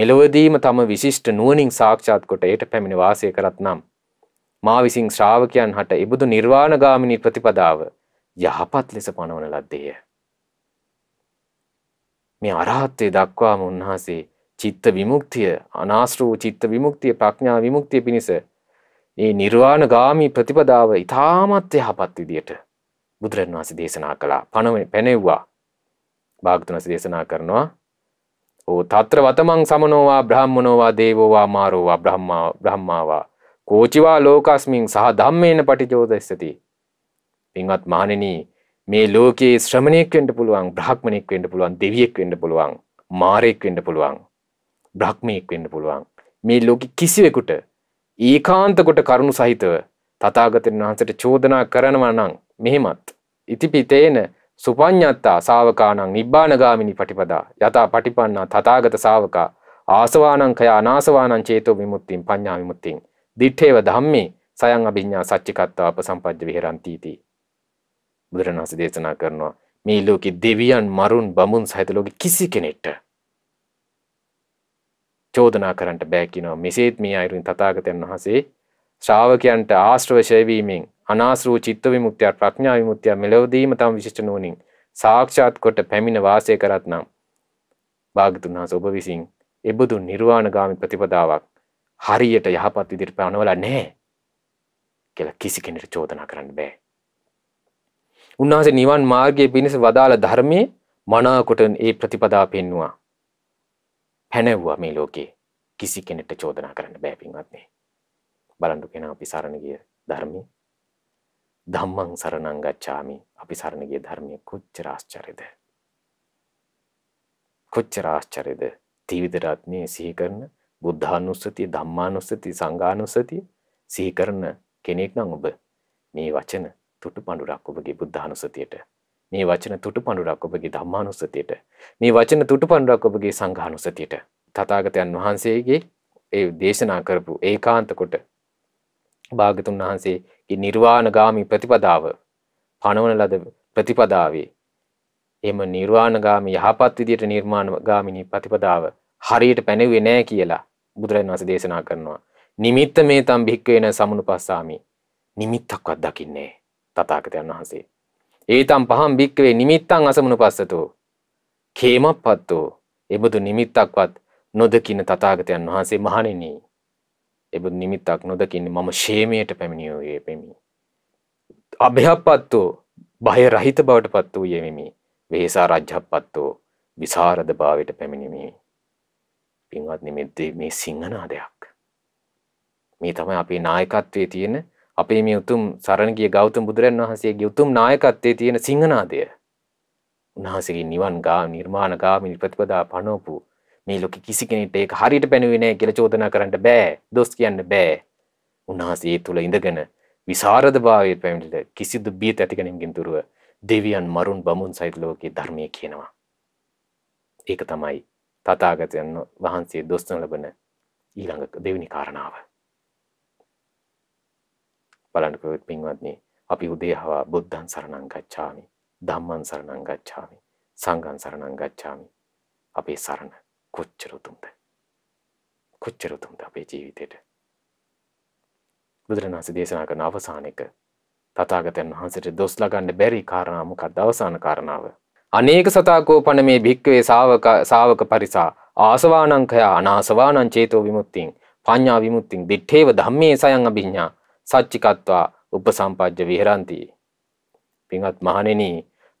මෙලොවදීම තම විශිෂ්ට නුවණින් සාක්ෂාත් කොට ඒට පැමිණ වාසය කරත්නම් මා විසින් ශ්‍රාවකයන් හට ඉබුදු නිර්වාණගාමිනී ප්‍රතිපදාව යහපත් ලෙස පනවන ලද්දේය. මේ අරහත්ත්වයේ දක්වාම උන්වහන්සේ චිත්ත විමුක්තිය අනාශ්‍රූ චිත්ත විමුක්තිය ප්‍රඥා විමුක්තිය පිණිස මේ නිර්වාණ ගාමී ප්‍රතිපදාව ඉතාමත් යහපත් විදියට බුදුරන් වහන්සේ දේශනා කළා පණව පැනෙව්වා භාගතුන් වහන්සේ දේශනා කරනවා ඕ తත්‍ර වතමන් සමනෝවා බ්‍රාහ්මනෝවා දේවෝවා මාරෝවා බ්‍රහ්මා බ්‍රහ්මාවා කෝචිවා ලෝකස්මින් සහ ධම්මේන පටිචෝදස්සති පින්වත් මහණෙනි මේ ලෝකයේ ශ්‍රමණයෙක් වෙන්න පුළුවන් බ්‍රාහ්මණයෙක් වෙන්න පුළුවන් දෙවියෙක් වෙන්න පුළුවන් මාරයෙක් වෙන්න පුළුවන් බ්‍රහ්මයෙක් වෙන්න පුළුවන්. මේ ලෝකෙ කිසිවෙකුට ඒකාන්තකොට කරුණු සහිතව තථාගතයන් වහන්සේට චෝදනා කරනවා නම් මෙහෙමත් ඉතිපිතේන සුපඤ්ඤත්තා ශාවකාණං නිබ්බානගාමිනී පටිපදා යතා පටිපන්නා තථාගත ශාවකා ආසවානං කය අනාසවානං චේතෝ විමුක්තිං පඤ්ඤා විමුක්තිං දිත්තේව ධම්මේ සයන් අභිඥා සච්චිකත්වා අපසම්පජ්ජ විහෙරන්ති ඉති බුදුරණාහි දේශනා කරනවා මේ ලෝකේ දෙවියන් මරුන් බමුන් සහිත ලෝකේ කිසි කෙනෙක්ට චෝදනා කරන්නට බෑකිනවා මෙසේත් මේ අයුරින් තතාගතයන් වහසේ ශ්‍රාවකයන්ට ආශ්‍රවශයවීමෙන් අනාස්රූ චිත්ත විමුක්තිය ප්‍රඥා විමුක්තිය මෙලොවදීම තම විශිෂ්ට නුවණින් සාක්ෂාත් කොට පැමිණ වාසය කරත්නම් භාගතුන් වහන්සේ ඔබ විසින් එබඳු නිර්වාණගාමී ප්‍රතිපදාවක් හරියට යහපත් විදිහට පනවලා නැහැ කියලා කිසි කෙනෙකුට චෝදනා කරන්න බෑ. උන්වහන්සේ නිවන් මාර්ගයේ පිණිස වදාළ ධර්මයේ මනාකොට ඒ ප්‍රතිපදා පෙන්වුවා. හැනැව්වා මේ ලෝකේ කිසි කෙනෙට චෝදනා කරන්න බෑපින්වත්න්නේ. බලන්ඩු කෙන අපි සරණගිය ධර්මී දම්මං සරණංගච්චාමි අපි සරණගේ ධර්මය කොච්චරාශ්චරිද. කොච්චරාශ්චරිද තීවිදරත්නය සිහිකරන බුද්ධානුස්සති දම්මානුස්සති සංගානුස්සතිය සිහිකරන කෙනෙක් නම් ඔබ මේ වචන තුටු පඩුරක් ඔබගේ බුද්ධානුසතියට මේ වචන තුටුපඬුරක් ඔබගේ ධම්මානුස්සතියට මේ වචන තුටුපඬුරක් ඔබගේ සංඝානුස්සතියට තථාගතයන් වහන්සේගේ ඒ දේශනා කරපු ඒකාන්ත කොට භාගතුන් වහන්සේගේ නිර්වාණගාමි ප්‍රතිපදාව පණවන ලද ප්‍රතිපදාවේ එම නිර්වාණගාමි යහපත් විදියට නිර්මාණගාමිනී ප්‍රතිපදාව හරියට පැනෙුවේ නැහැ කියලා බුදුරජාණන් වහන්සේ දේශනා කරනවා නිමිත්ත මේ තම් භික්කේන සමුණුපස්සාමි නිමිත්තක්වත් දකින්නේ තථාගතයන් වහන්සේ ඒතම් පහම් භික්කවේ නිමිත්තං අසමනු පස්සතෝ. කේමක් පත්තෝ එබඳු නිමිත්තක්වත් නොදකින තතාගතයන් වහන්සේ මහණෙනී. එබඳු නිමිත්තක් නොදකින්නේ මම ශේමයට පැමිණියෝයේ පෙමි. අභ්‍යප්පත්තෝ බය රහිත බවට පත් වූ යෙමෙමි. වෙහෙසා රජ්ජප්පත්තෝ විසරද භාවයට පැමිණිමි. පින්වත් නිමිත්තේ මේ සිංහනාදයක්. මේ තමයි අපේ නායකත්වයේ තියෙන අපේ මේ උතුම් සරණ ගිය ගෞතම බුදුරන් වහන්සේගේ උතුම් නායකත්වයේ තියෙන සිංහනාදය උන්වහන්සේගේ නිවන් ගා නිර්මාණගාමී ප්‍රතිපදා පනවපු මේ ලෝකෙ කිසි කෙනෙක්ට ඒක හරියට පැනුවේ නැහැ කියලා චෝදනා කරන්න බෑ. දොස් කියන්න බෑ. උන්වහන්සේ තුල ඉඳගෙන විසරදභාවයේ පැමිණිලා කිසිදු බියත ඇති කෙනෙකුගෙන් තුරව දෙවියන් මරුන් බමුන් සහිත ලෝකයේ ධර්මයේ කියනවා. ඒක තමයි තථාගතයන් වහන්සේ දොස්න ලබන ඊළඟ දෙවෙනි කාරණාව. බලන්නකෝ පින්වත්නි අපි උදේහවා බුද්ධං සරණං ගච්ඡාමි ධම්මං සරණං ගච්ඡාමි සංඝං සරණං ගච්ඡාමි අපේ සරණ කොච්චර උතුම්ද කොච්චර උතුම්ද අපේ ජීවිතේට බුදුරණාහි දේශනා කරන අවසාන එක තථාගතයන් වහන්සේට දොස් ලගන්න බැරි කාරණා මොකක්ද අවසාන කාරණාව අනේක සතාකෝපන මේ භික්කවේ ශාවක ශාවක පරිසා ආසවානංකයා අනාසවානං චේතෝ විමුක්තිං පඤ්ඤා විමුක්තිං දිත්තේව ධම්මේ සයන් අභිඤ්ඤා සච්චිකත්වා උපසම්පජ්ජ විහරන්ති. පින්වත් මහණෙනි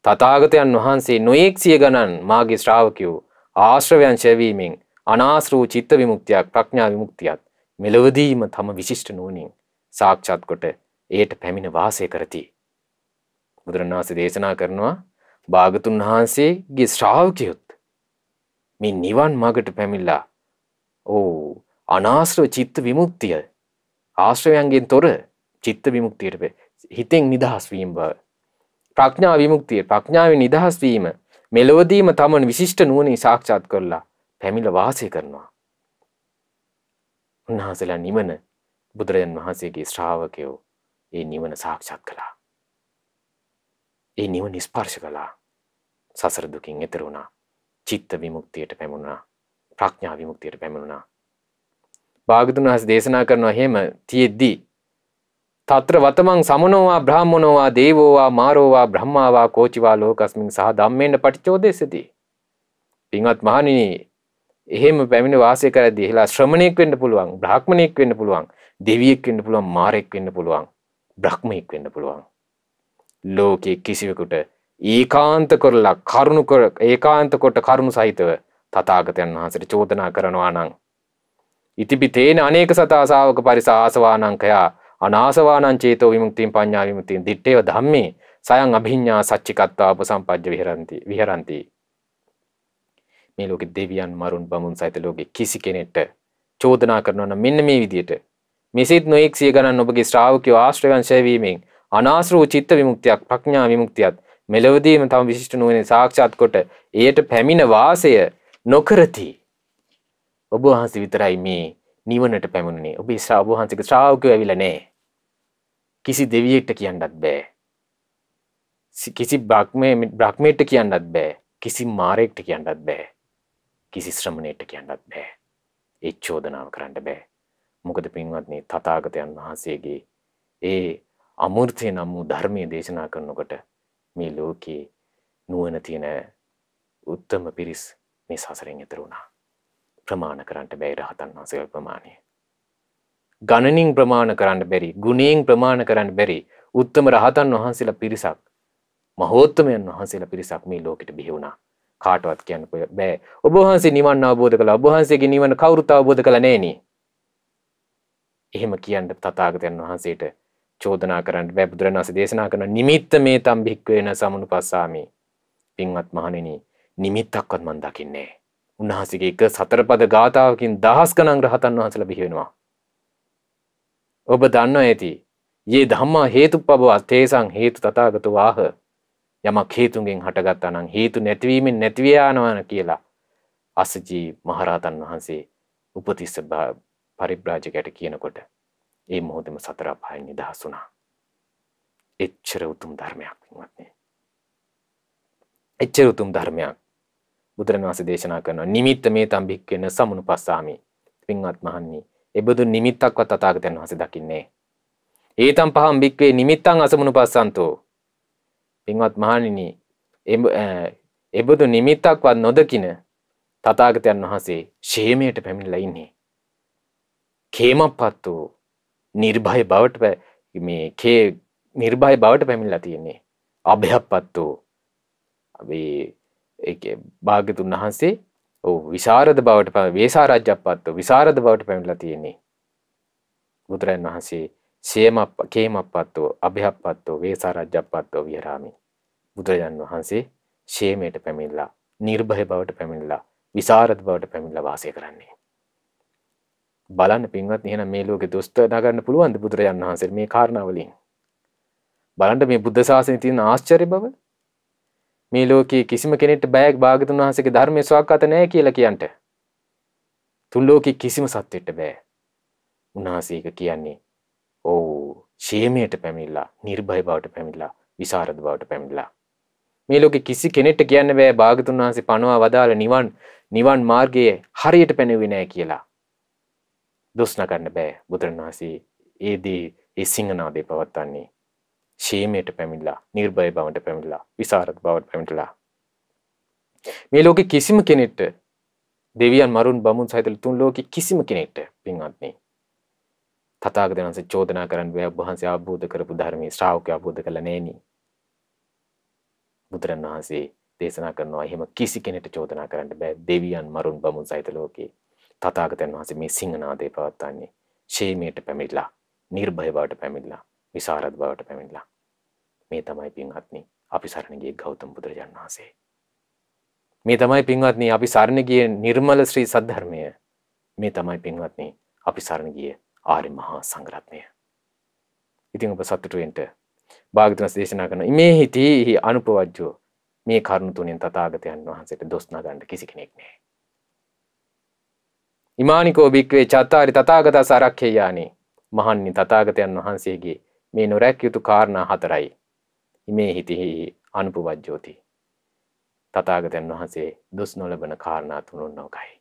තථාගතයන් වහන්සේ නොයෙක් සිය ගණන් මාගේ ශ්‍රාවකයෝ ආශ්‍රවයන් ඡවීමෙන් අනාශ්‍රූ චිත්ත විමුක්තියක් ප්‍රඥා විමුක්තියක් මෙලවදීම තම විශිෂ්ට නෝනින් සාක්ෂාත් කොට එයට පැමිණ වාසය කරති. බුදුරණවහන්සේ දේශනා කරනවා භාගතුන් වහන්සේගේ ශ්‍රාවකයොත් මේ නිවන් මාර්ගට පැමිණලා ඕ අනාශ්‍රව චිත්ත විමුක්තිය ආශ්‍රයන්ගෙන් තොර චිත්ත විමුක්තියට හිතෙන් නිදහස් වීම බව. ප්‍රඥා විමුක්තිය ප්‍රඥාවේ නිදහස් වීම මෙලොවදීම තමන් විශිෂ්ට නුවණින් සාක්ෂාත් කරලා පැමිණ වාසය කරනවා. උන්වහන්සේලා නිවන බුදුරජාන් වහන්සේගේ ශ්‍රාවකයෝ ඒ නිවන සාක්ෂාත් කළා. ඒ නිවන ස්පර්ශ කළා. සසර දුකින් එතර වුණා. චිත්ත විමුක්තියට පැමුණා. ප්‍රඥා විමුක්තියට පැමුණා. භාගතුන් වහස දේශනා කරනවා හෙම තියෙද්දී. තත්‍ර වතමං සමනෝවා බ්‍රහ්මණෝවා දේවෝවා මාරෝවා බ්‍රහ්මාවා කෝචිවා ලෝකස්මින් සහ ධම්මේන පටිචෝදේශති. පින්වත් මහණෙනි එහෙම පැමිණ වාසය කරද්දී එහෙලා ශ්‍රමණෙක් වෙන්න පුළුවන්, බ්‍රාහ්මණෙක් වෙන්න පුළුවන්, දෙවියෙක් වෙන්න පුළුවන්, මාරෙක් වෙන්න පුළුවන්, බ්‍රහ්මෙක් වෙන්න පුළුවන්. ලෝකේ කිසිවෙකුට ඒකාන්ත කරලා කරුණු කර ඒකාන්ත කොට කරුණු සහිතව තථාගතයන් වහන්සේට චෝදනා කරනවා නම් ඉතිබි තේන අනේක සතාසාාවක පරිසාසවානංකයා අනාසවානං චේතෝ විමුක්තින් පඤ්ඥා විමුතින් දිට්ටේව ධම්මේ සයන් අභිඤ්ඥා සච්චිකත්වාප සම්පජ්්‍ය විහරන්ති විහරන්ති. මේ ලෝක දෙවියන් මරුන් බමුන් සහිත ලෝකෙ කිසි කෙනෙට චෝදනා කරනවන මෙන්න මේ විදියට මෙසිත් නොයෙක් සිය ගණන් ඔබගේ ශ්‍රාවකයෝ ආශ්‍රවංශයවීමෙන් අනාශ්‍රූ චිත්ත විමුක්තියක් ප්‍රඥා විමුක්තියත් මෙලවදීම තම විශිෂ්ට නුවනේ සාක්ෂාත් කොට එයට පැමිණ වාසය නොකරතිී ඔබ වහන්සේ විතරයි මේ නිවනට පැමුණේ ඔබ ශ්‍රා ඔබ වහන්සේක ශ්‍රාවකයෝ ඇවිල්ලා නැහැ. කිසි දෙවියෙක්ට කියන්නත් බෑ. කිසි බ්‍රහ්මයේ බ්‍රහ්මයට කියන්නත් බෑ. කිසි මාරයෙක්ට කියන්නත් බෑ. කිසි ශ්‍රමණයෙක්ට කියන්නත් බෑ. ඒ චෝදනාව කරන්න බෑ. මොකද පින්වත්නි තථාගතයන් වහන්සේගේ ඒ අමෘතය නම් වූ ධර්මයේ දේශනා කරනකොට මේ ලෝකේ නුවණ තියෙන උත්තම පිරිස් මේ සසරෙන් එතර වුණා. ප්‍රමාණ කරන්නට බැයි රහතන් වහන්සේගේ ප්‍රමාණය. ගණනින් ප්‍රමාණ කරන්න බැරි ගුණයෙන් ප්‍රමාණ කරන්න බැරි උත්තම රහතන් වහන්සේලා පිරිසක් මහෝත්තමයන් වහන්සේලා පිරිසක් මේ ලෝකෙට බිහි වුණා. කාටවත් කියන්න බෑ. ඔබ වහන්සේ නිවන් අවබෝධ කළා. ඔබ වහන්සේගේ නිවන කවුරුත් අවබෝධ කළා නෑනේ. එහෙම කියන්න තථාගතයන් වහන්සේට චෝදනා කරන්න බෑ. බුදුරණවහන්සේ දේශනා කරන නිමිත්ත මේ තම් භික්ඛ වෙන සමුනුපස්සාමි. පින්වත් මහණෙනි, නිමිත්තක්වත් මන් දකින්නේ නෑ. උන්වහන්සේගේ එක සතරපද ගාථාවකින් දහස් ගණන් රහතන් වහන්සේලා බිහි වෙනවා. ඔබ දන්නවා ඇති. "යේ ධම්මා හේතුප්පවවා තේසං හේතු තථාගතෝ ආහ" යමක් හේතුන්ගෙන් හටගත්තා නම් හේතු නැතිවීමෙන් නැතිව යනවා කියලා අසජී මහරහතන් වහන්සේ උපතිස්ස පරිබ්‍රාජකයට කියනකොට ඒ මොහොතේම සතර අපායෙන් නිදහස් වුණා. එච්චර උතුම් ධර්මයක් වුණත් නේ. එච්චර උතුම් ධර්මයක්. බුදුරන් වහන්සේ දේශනා කරනවා නිමිත්ත මේ තම්බික් වෙන සමුනුපස්සාමි පින්වත් මහන්නි එබඳු නිමිත්තක්වත් තථාගතයන් වහන්සේ දකින්නේ ඒතම් පහම් බික්වේ නිමිත්තං අසමුනුපස්සන්තෝ පින්වත් මහණෙනි එබඳු නිමිත්තක්වත් නොදකින තථාගතයන් වහන්සේ ෂේමයට පැමිණලා ඉන්නේ කේමපත් වූ නිර්භය බවට මේ කේ නිර්භය බවට පැමිණලා තියෙන්නේ අභයපත් වූ අපි භාගතුන් වහන්සේ විසාරද බවට ප වේසාරජ්‍යපත්ව විසාරද බවට පැමිලා තියෙන්නේ. බුදුරන් වහන්සේ සේම කේම පත්තෝ අභිහපත්තෝ වේසාරජ්‍යපත්තෝ විහරාමි. බුදුරජාන් වහන්සේ ශේමයට පැමිල්ලා නිර්භය බවට පැමිල්ලා විසාරද බවට පැමිල්ලා වාසය කරන්නේ. බලන්න පින්වත් එහෙනම් මේ ලෝකේ දුස්ත නගන්න පුළුවන්ද බුදුරජාන් වහන්සේ මේ කාරණාවලින්? බලන්න මේ බුද්ධ ශාසනයේ තියෙන ආශ්චර්ය බව මේ ලෝකයේ කිසිම කෙනෙක්ට බෑග් භාගතුන් වහන්සේගේ ධර්මයේ සුවක්කත නැහැ කියලා කියන්ට. තුන් ලෝකයේ කිසිම සත්වෙට බෑ. උන්වහන්සේ ඒක කියන්නේ. ඔව් ෂේමයට පැමිණිලා, නිර්භය බවට පැමිණිලා, විසරද බවට පැමිණිලා. මේ ලෝකෙ කිසි කෙනෙක්ට කියන්න බෑ භාගතුන් වහන්සේ පනවා වදාළ නිවන් නිවන් මාර්ගයේ හරියට පැනෙුවේ නැහැ කියලා. දොස් නගන්න බෑ බුදුරණවහන්සේ ඒ දේ ඒ සිංහනාදේ පවත්වන්නේ. ශේමයට පැමිල්ලා නිර්භය බවට පැමිල්ලා විසාරත් බවට පැමිටලා මේ ලෝක කිසිම කෙනෙට දෙවියන් මරුන් බමුන් සහිතල තුන් ලෝක කිසිම කෙනෙට පින්වත්න්නේ තතාග දෙනන්ස චෝදනා කරන්න වය වහන්සේ අබෝධ කරපු ධර්මී ශ්‍රාවක අබෝධ කළ නෑන බුදුරන් වහන්සේ දේශනා කරනවා එහෙම කිසි කෙනෙට චෝදනා කරන්න බෑ දෙවියන් මරුන් බමුන් සහිත ලෝකේ තතාගතන් වහන්සේ මේ සිංහනාදේ පවත්වන්නේ ශේමයට පැමිල්ලා නිර්භය බවට පැමිල්ලා විසාරද බවට පැමිල්ලා මේ තමයි පින්වත්නි අපි සරණ ගිය ගෞතම බුදුරජාණන් වහන්සේ. මේ තමයි පින්වත්නි අපි සරණ ගිය නිර්මල ශ්‍රී සද්ධර්මය. මේ තමයි පින්වත්නි අපි සරණ ගිය ආර්ය මහා සංඝරත්නය. ඉතින් ඔබ සතුටු වෙන්න භාග්‍යවතුන් දේශනා කරන මේ හිතේ අනුපවජ්ජෝ මේ කරුණ තුනෙන් තථාගතයන් වහන්සේට දොස් නගන්න කිසි කෙනෙක් නැහැ. ඉමානිකෝ භික්වේ චත්තාරි තථාගතස ආරක්ෂේ යಾನි මහන්නි තථාගතයන් වහන්සේගේ මේ නොරැක් යුතු කාරණා හතරයි ඉමේ හිතිහි අනුපුවජ්ජෝති තතාගතයන් වහන්සේ දුස් නොලබන කාරණා තුනුන් නොකයි.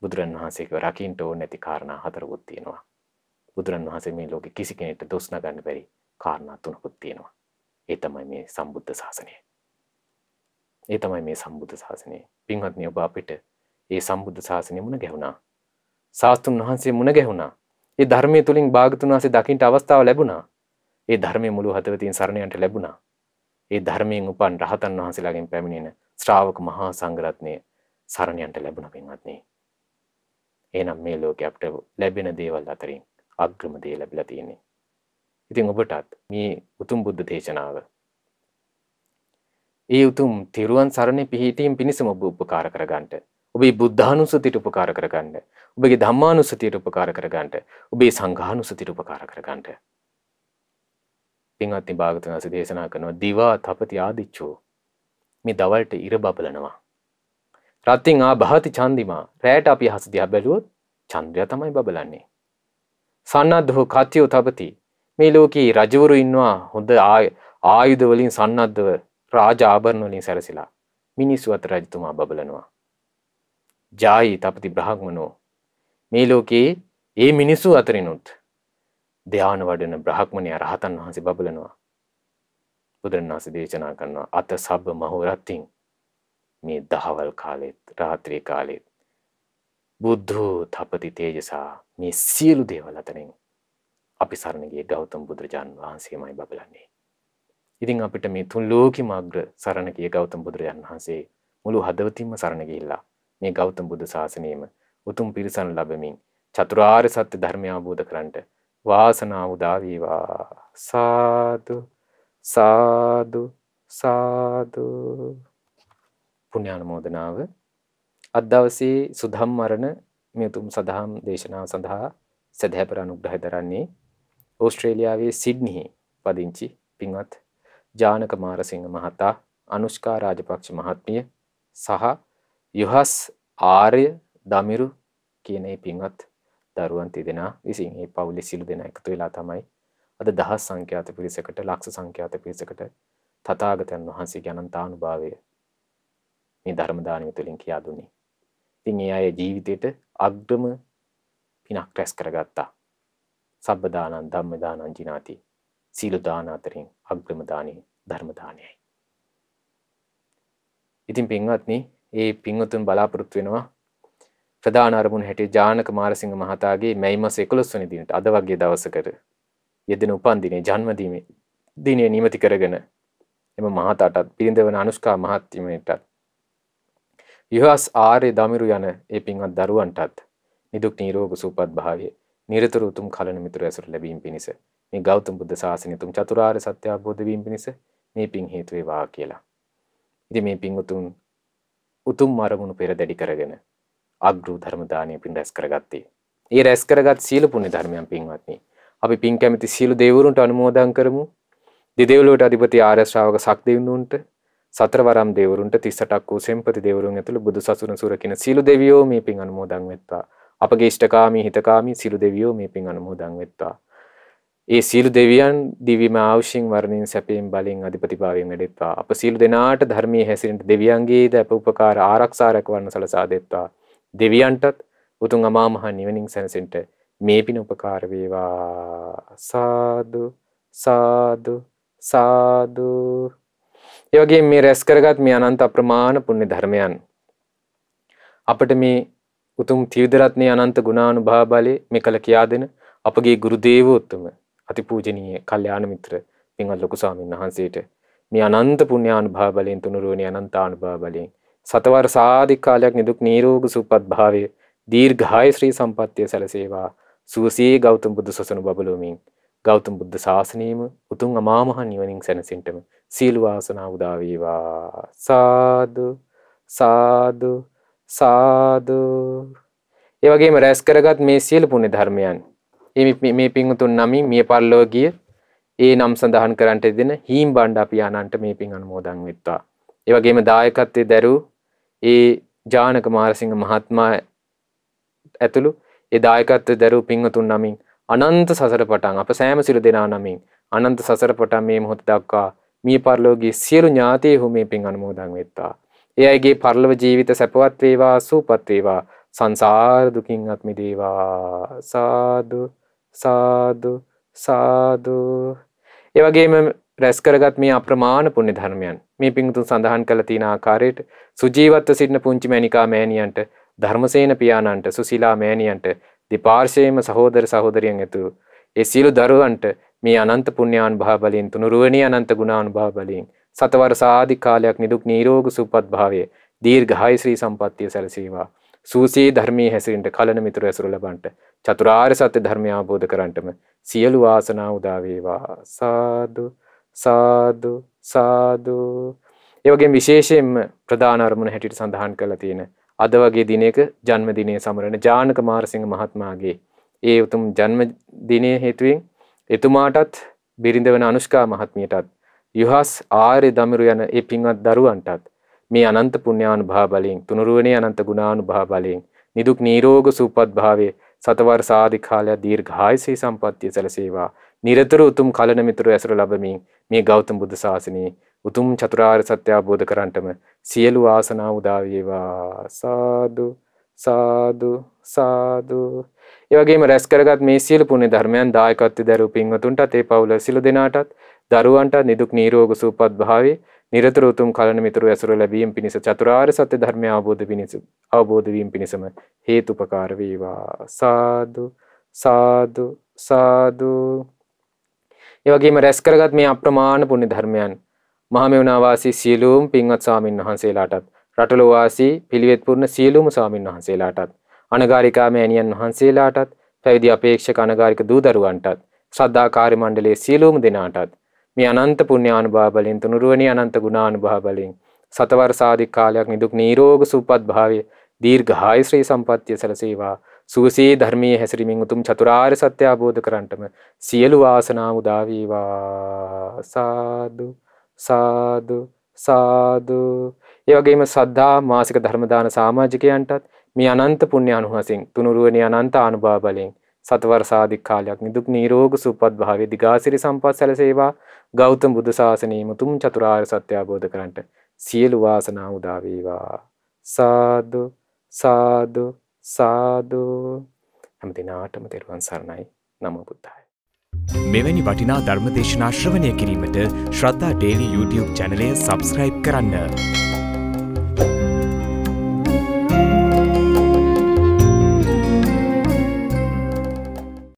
බුදුරන් වහන්සේක රකින්ට ඕ නැති කාරණා හතරකුත් තියෙනවා. බුදුරන් වහන්සේ මේ ලෝකෙ කිසි කෙනෙට දොස් නගන්න බැරි කාරණා තුනකුත් තියෙනවා. ඒ තමයි මේ සම්බුද්ධ ශාසනය. ඒ තමයි මේ සම්බුද්ධ ශාසනය. පින්වත්නි ඔබ අපිට ඒ සම්බුද්ධ ශාසනය මුණ ගැහුණා. ශාස්තුන් වහන්සේ මුණ ගැහුණා. ඒ ධර්මයේ තුලින් භාගතුන් වහන්සේ දකින්න අවස්ථාව ලැබුණා. ඒ ධර්මය මුළු හතවතින් සරණයන්ට ලැබුණා. ඒ ධර්මයෙන් උපන් රහතන් වහන්සේලාගෙන් පැමිණෙන ශ්‍රාවක මහා සංඝරත්නය සරණයන්ට ලැබුණ පින්වත්නි. එහෙනම් මේ ලෝකේ අපිට ලැබෙන දේවල් අතරින් අග්‍රම දේ ලැබිලා තියෙන්නේ. ඉතින් ඔබටත් මේ උතුම් බුද්ධ දේශනාව ඒ උතුම් තිරුවන් සරණේ පිහිටීම පිණිසම ඔබ උපකාර කරගන්නට ඔබේ බුද්ධානුස්සතියට උපකාර කරගන්න. ඔබගේ ධම්මානුස්සතියට උපකාර කරගන්න. ඔබේ සංඝානුස්සතියට උපකාර කරගන්න. පින්වත්නි භාගතුන් වහන්සේ දේශනා කරනවා දිවා තපති ආදිච්චෝ මේ දවල්ට ඉර බබලනවා රත්ත්‍රින් ආ භාති චන්දිමා රැයට අපි හස දිහා බැලුවොත් චන්ද්‍රයා තමයි බබලන්නේ සන්නද්ධෝ කත්‍යෝ තපති මේ ලෝකේ රජවරු ඉන්නවා හොඳ ආයුධ වලින් සන්නද්ධව රාජ ආභරණ වලින් සැරසිලා මිනිස්සු අත රජතුමා බබලනවා ජායි තපති බ්‍රහ්මනෝ මේ ලෝකේ ඒ මිනිස්සු අතරිනුත් ධ්‍යාන වඩන බ්‍රහ්මණය රහතන් වහන්සේ බබලනවා. බුදුරන් වහන්සේ දේශනා කරනවා අත සබ්බ මහෝරත්තින් මේ දහවල් කාලෙත් රාත්‍රී කාලෙත් බුද්ධෝ තපති තේජසා මේ සියලු දේවල් අතරින් අපි සරණගේ ගෞතම බුදුරජාණන් වහන්සේමයි බබලන්නේ. ඉතින් අපිට මේ තුන් ලෝකෙම අග්‍ර සරණ ගිය ගෞතම බුදුරජාණන් වහන්සේ මුළු හදවතින්ම සරණ ගිහිල්ලා මේ ගෞතම බුදු ශාසනයෙම උතුම් පිරිසන් ලැබමින් චතුරාර්ය සත්‍ය ධර්මය අවබෝධ කරගන්නට වාසනාව උදා වේවා සාදු සාදු සාදු පුණ්‍යානුමෝදනාව අද දවසේ සුධම් මරණ මේ උතුම් සදාම් දේශනාව සඳහා සදහැපර අනුග්‍රහය දරන්නේ ඕස්ට්‍රේලියාවේ සිඩ්නිහි පදිංචි පින්වත් ජානක මාරසිංහ මහතා අනුෂ්කා රාජපක්ෂ මහත්මිය සහ යුහස් ආර්ය දමිරු කියන මේ පින්වත් දරුවන් තිදෙනා විසින් ඒ පවුලි සිලු දෙෙන එකතු වෙලා තමයි අද දහස් සංඛ්‍යාත පිරිසකට ලක්ෂ සංඛ්‍යාත පිරිසකට තතාගතයන් වහන්සේ ගැනන්තානු භාවය මේ ධර්මදානය තුළින් කියා දුන්නේ තින් ඒ අය ජීවිතයට අග්‍රම පිනක් රැස් කරගත්තා සබ්බදානන් ධම්මදානන් ජිනාති සීලුදාන අතරින් අග්‍රමදානී ධර්මදානයයි ඉතින් පින්වත්නි ඒ පින්වතුන් බලාපොරොත්තු වෙනවා ප්‍රධාන අරමුණ හැටියට ජානක මාරසිංහ මහතාගේ මැයි මාස 11 වෙනි දිනට අද වගේ දවසකට යෙදෙන උපන්දිනයේ ජන්මදිනයේ දිනය නිමිති කරගෙන එම මහතාටත් පිරිඳවන අනුෂ්කා මහත්මියටත් යහස් ආර්ය දමිරු යන ඒ පින්වත් දරුවන්ටත් නිදුක් නිරෝගී සුවපත් භාවය නිරතුරු උතුම් කලන මිතුරු ඇසුර ලැබීම පිණිස මේ ගෞතම බුද්ධ ශාසනය උතුම් චතුරාර්ය සත්‍ය අවබෝධ වීම පිණිස මේ පින් හේතු වේවා කියලා. ඉතින් මේ පින් උතුම් උතුම් මරමුණු පෙර දැඩි කරගෙන අග්‍රු ධර්මදානය පින් රැස් කරගත්තේ. ඒ රැස් කරගත් සීල පුණ්‍ය ධර්මයන් පින්වත්නි. අපි පින් කැමති සීල දෙවිවරුන්ට අනුමෝදන් කරමු. දෙදෙව්ලොවට අධිපති ආර්ය ශ්‍රාවක සක්දෙවිඳුන්ට සතරවරම් දෙවරුන්ට 38ක් වූ සෙන්පති දෙවරුන් ඇතුළු බුදු සසුන සුරකින සීල දෙවියෝ මේ පින් අනුමෝදන් වෙත්වා. අපගේ ඉෂ්ඨකාමී හිතකාමී සීල දෙවියෝ මේ පින් අනුමෝදන් වෙත්වා. ඒ සීලු දෙවියන් දිවිම ආවශ්‍යෙන් වරණින් සැපයෙන් බලින් අධිපතිභාවයෙන් වැඩෙත්වා අප සීලු දෙනාට ධර්මයේ හැසිරෙන දෙවියන්ගේ ද අප උපකාර ආරක්ෂා රැකවන්න සලසා දෙත්වා දෙවියන්ටත් උතුම් අමාමහා නිවනින් සැනසෙන්න මේ පින උපකාර වේවා සාදු සාදු සාදු ඒ වගේම මේ රැස් කරගත් මේ අනන්ත අප්‍රමාණ පුණ්‍ය ධර්මයන් අපට මේ උතුම් ත්‍රිවිධ රත්නේ අනන්ත ගුණානුභාව බලේ මෙකල කියා දෙන අපගේ ගුරු දේවෝත්තම අතිපූජනීය කල්යාණ මිත්‍ර පින්වත් ලොකු ස්වාමීන් වහන්සේට මේ අනන්ත පුණ්‍යානුභාව බලයෙන් තුනුරුවනේ අනන්තානුභාව බලයෙන් සතවර සාධික් කාලයක් නිදුක් නීරෝග සුපත් භාවය දීර්ඝාය ශ්‍රී සම්පත්තිය සැලසේවා සූසී ගෞතම බුදු සසනු බබලුවමින් ගෞතම බුද්ධ ශාසනයම උතුම් අමාමහ නිවනින් සැනසෙන්ටම සීලු වාසනා උදා වේවා සාදු සාදු සාදු ඒ වගේම රැස් කරගත් මේ සියලු පුණ්‍ය ධර්මයන් මේ පින්වතුන් නමින් මිය පරලොව ගිය ඒ නම් සඳහන් කරන්නට දෙන හීම් බණ්ඩ අපි ආනන්ට මේ පින් අනුමෝදන් වෙත්වා ඒ වගේම දායකත්වයේ දැරූ ඒ ජානක මාරසිංහ මහත්මා ඇතුළු ඒ දායකත්ව දැරූ පින්වතුන් නමින් අනන්ත සසර පටන් අප සෑම සිළු දෙනා නමින් අනන්ත සසර පටන් මේ මොහොත දක්වා මිය පරලෝකයේ සියලු ඥාතීහු මේ පින් අනුමෝදන් වෙත්වා. ඒ අයගේ පරලොව ජීවිත සැපවත් වේවා, සූපත් වේවා, සංසාර දුකින් අත් මිදේවා. සාදු සාදු සාදු. ඒ වගේම රැස්කරගත් මේ අප්‍රමාණ පුණ්‍ය ධර්මයන් මේ පිංතුන් සඳහන් කළ තියෙන ආකාරයට සුජීවත්ව සිටින පුංචි මැනිකා මෑණියන්ට ධර්මසේන පියාණන්ට සුසිලා මෑණියන්ට දෙපාර්ශ්වයේම සහෝදර සහෝදරියන් ඇතුළු ඒ සියලු දරුවන්ට මේ අනන්ත පුණ්‍යාන් භාබලයෙන් තුනුරුවණී අනන්ත ගුණානුභාව බලයෙන් සතවර සාදි කාලයක් නිදුක් නිරෝගී සුවපත් භාවයේ දීර්ඝායු ශ්‍රී සම්පත්තිය සැලසේවා සූසී ධර්මයේ හැසිරෙන්න කලන මිතුරු ඇසුර ලබන්නට චතුරාර්ය සත්‍ය ධර්මය අවබෝධ කරගන්නටම සියලු වාසනා උදා වේවා සාදු සාදු සාදු ඒවගේ විශේෂයෙන්ම ප්‍රධාන අරමුණ හැටියට සඳහන් කරලා තියෙන අද වගේ දිනයක ජන්මදිනය සමරන ජානක මාරසිංහ මහත්මාගේ ඒ උතුම් ජන්මදිනය හේතුවෙන් එතුමාටත් බිරිඳවන අනුෂ්කා මහත්මියටත් යුහස් ආර්ය දමිරු යන ඒ පින්වත් දරුවන්ටත් මේ අනන්ත පුණ්‍යානුභාව බලයෙන් තුනුරුවනේ අනන්ත ගුණානුභාව බලයෙන් නිදුක් නිරෝග සුවපත් භාවයේ සතවර සාධි කාලයක් දීර්ඝායසී සම්පත්තිය සැලසේවා. නිරතර උතුම් කලන මිතුරු ඇසුර ලැබමින් මේ ගෞතම බුදු සාසනයේ උතුම් චතුරාර්ය සත්‍ය අවබෝධ කරන්ටම සියලු ආසනා උදා වේවා. සාදු සාදු සාදු ඒවගේම රැස් කරගත් මේ සියලු පුණ්‍ය ධර්මයන් දායකත්වයෙන් දරු පින්වතුන්ටත් ඒ පවුල සිළු දෙනාටත් දරුවන්ට නිදුක් නිරෝගී සුවපත් භාවයේ නිරතුරුතුම් කලන මිතුරු ඇසුර ලැබීම පිණිස චතුරාර්ය සත්‍ය ධර්මය අවබෝධ පිණිස අවබෝධ වීම පිණිසම හේතුපකාර වේවා සාදු සාදු සාදු ඒ වගේම රැස් කරගත් මේ අප්‍රමාණ පුණ්‍ය ධර්මයන් මහමෙවුනා වාසී සියලුම පින්වත් ස්වාමින් වහන්සේලාටත් රටලෝ වාසී පිළිවෙත් පුරන සියලුම ස්වාමින් වහන්සේලාටත් අනගාരികා මෑණියන් වහන්සේලාටත් පැවිදි අපේක්ෂක අනගාരിക දූ දරුවන්ටත් ශ්‍රද්ධාකාරී මණ්ඩලයේ සියලුම දෙනාටත් මේ අනන්ත පුණ්‍යානුභාව බලෙන් තුනුරුවනි අනන්ත ගුණානුභාව බලෙන් සතවර සාධික කාලයක් නිදුක් නිරෝග සුවපත් භාවයේ දීර්ඝායශ්‍රී සම්පත්තිය සැලසේවා සුවසේ ධර්මයේ හැසිරීමෙන් උතුම් චතුරාර්ය සත්‍ය අවබෝධ කරන්ටම සියලු වාසනා උදා වේවා සාදු සාදු සාදු ඒ වගේම සද්ධා මාසික ධර්ම දාන සමාජිකයන්ටත් මේ අනන්ත පුණ්‍ය අනුහසින් තුනුරුවනි අනන්ත අනුභව බලෙන් සතවර සාධික කාලයක් නිදුක් නිරෝග සුවපත් භාවයේ දිගාසිරි සම්පත් සැලසේවා ගෞතම බුදු සාසනයේ මුතුම් චතුරාර්ය සත්‍ය අවබෝධ කරන්ට සියලු වාසනා උදා වේවා සාදු සාදු සාදු හැමදිනාටම තෙරුවන් සරණයි නමෝ බුද්ධාය මෙවැනි වටිනා ධර්මදේශනා ශ්‍රවණය කිරීමට ශ්‍රද්ධා ඩේලි YouTube චැනලය සබස්ක්‍රයිබ් කරන්න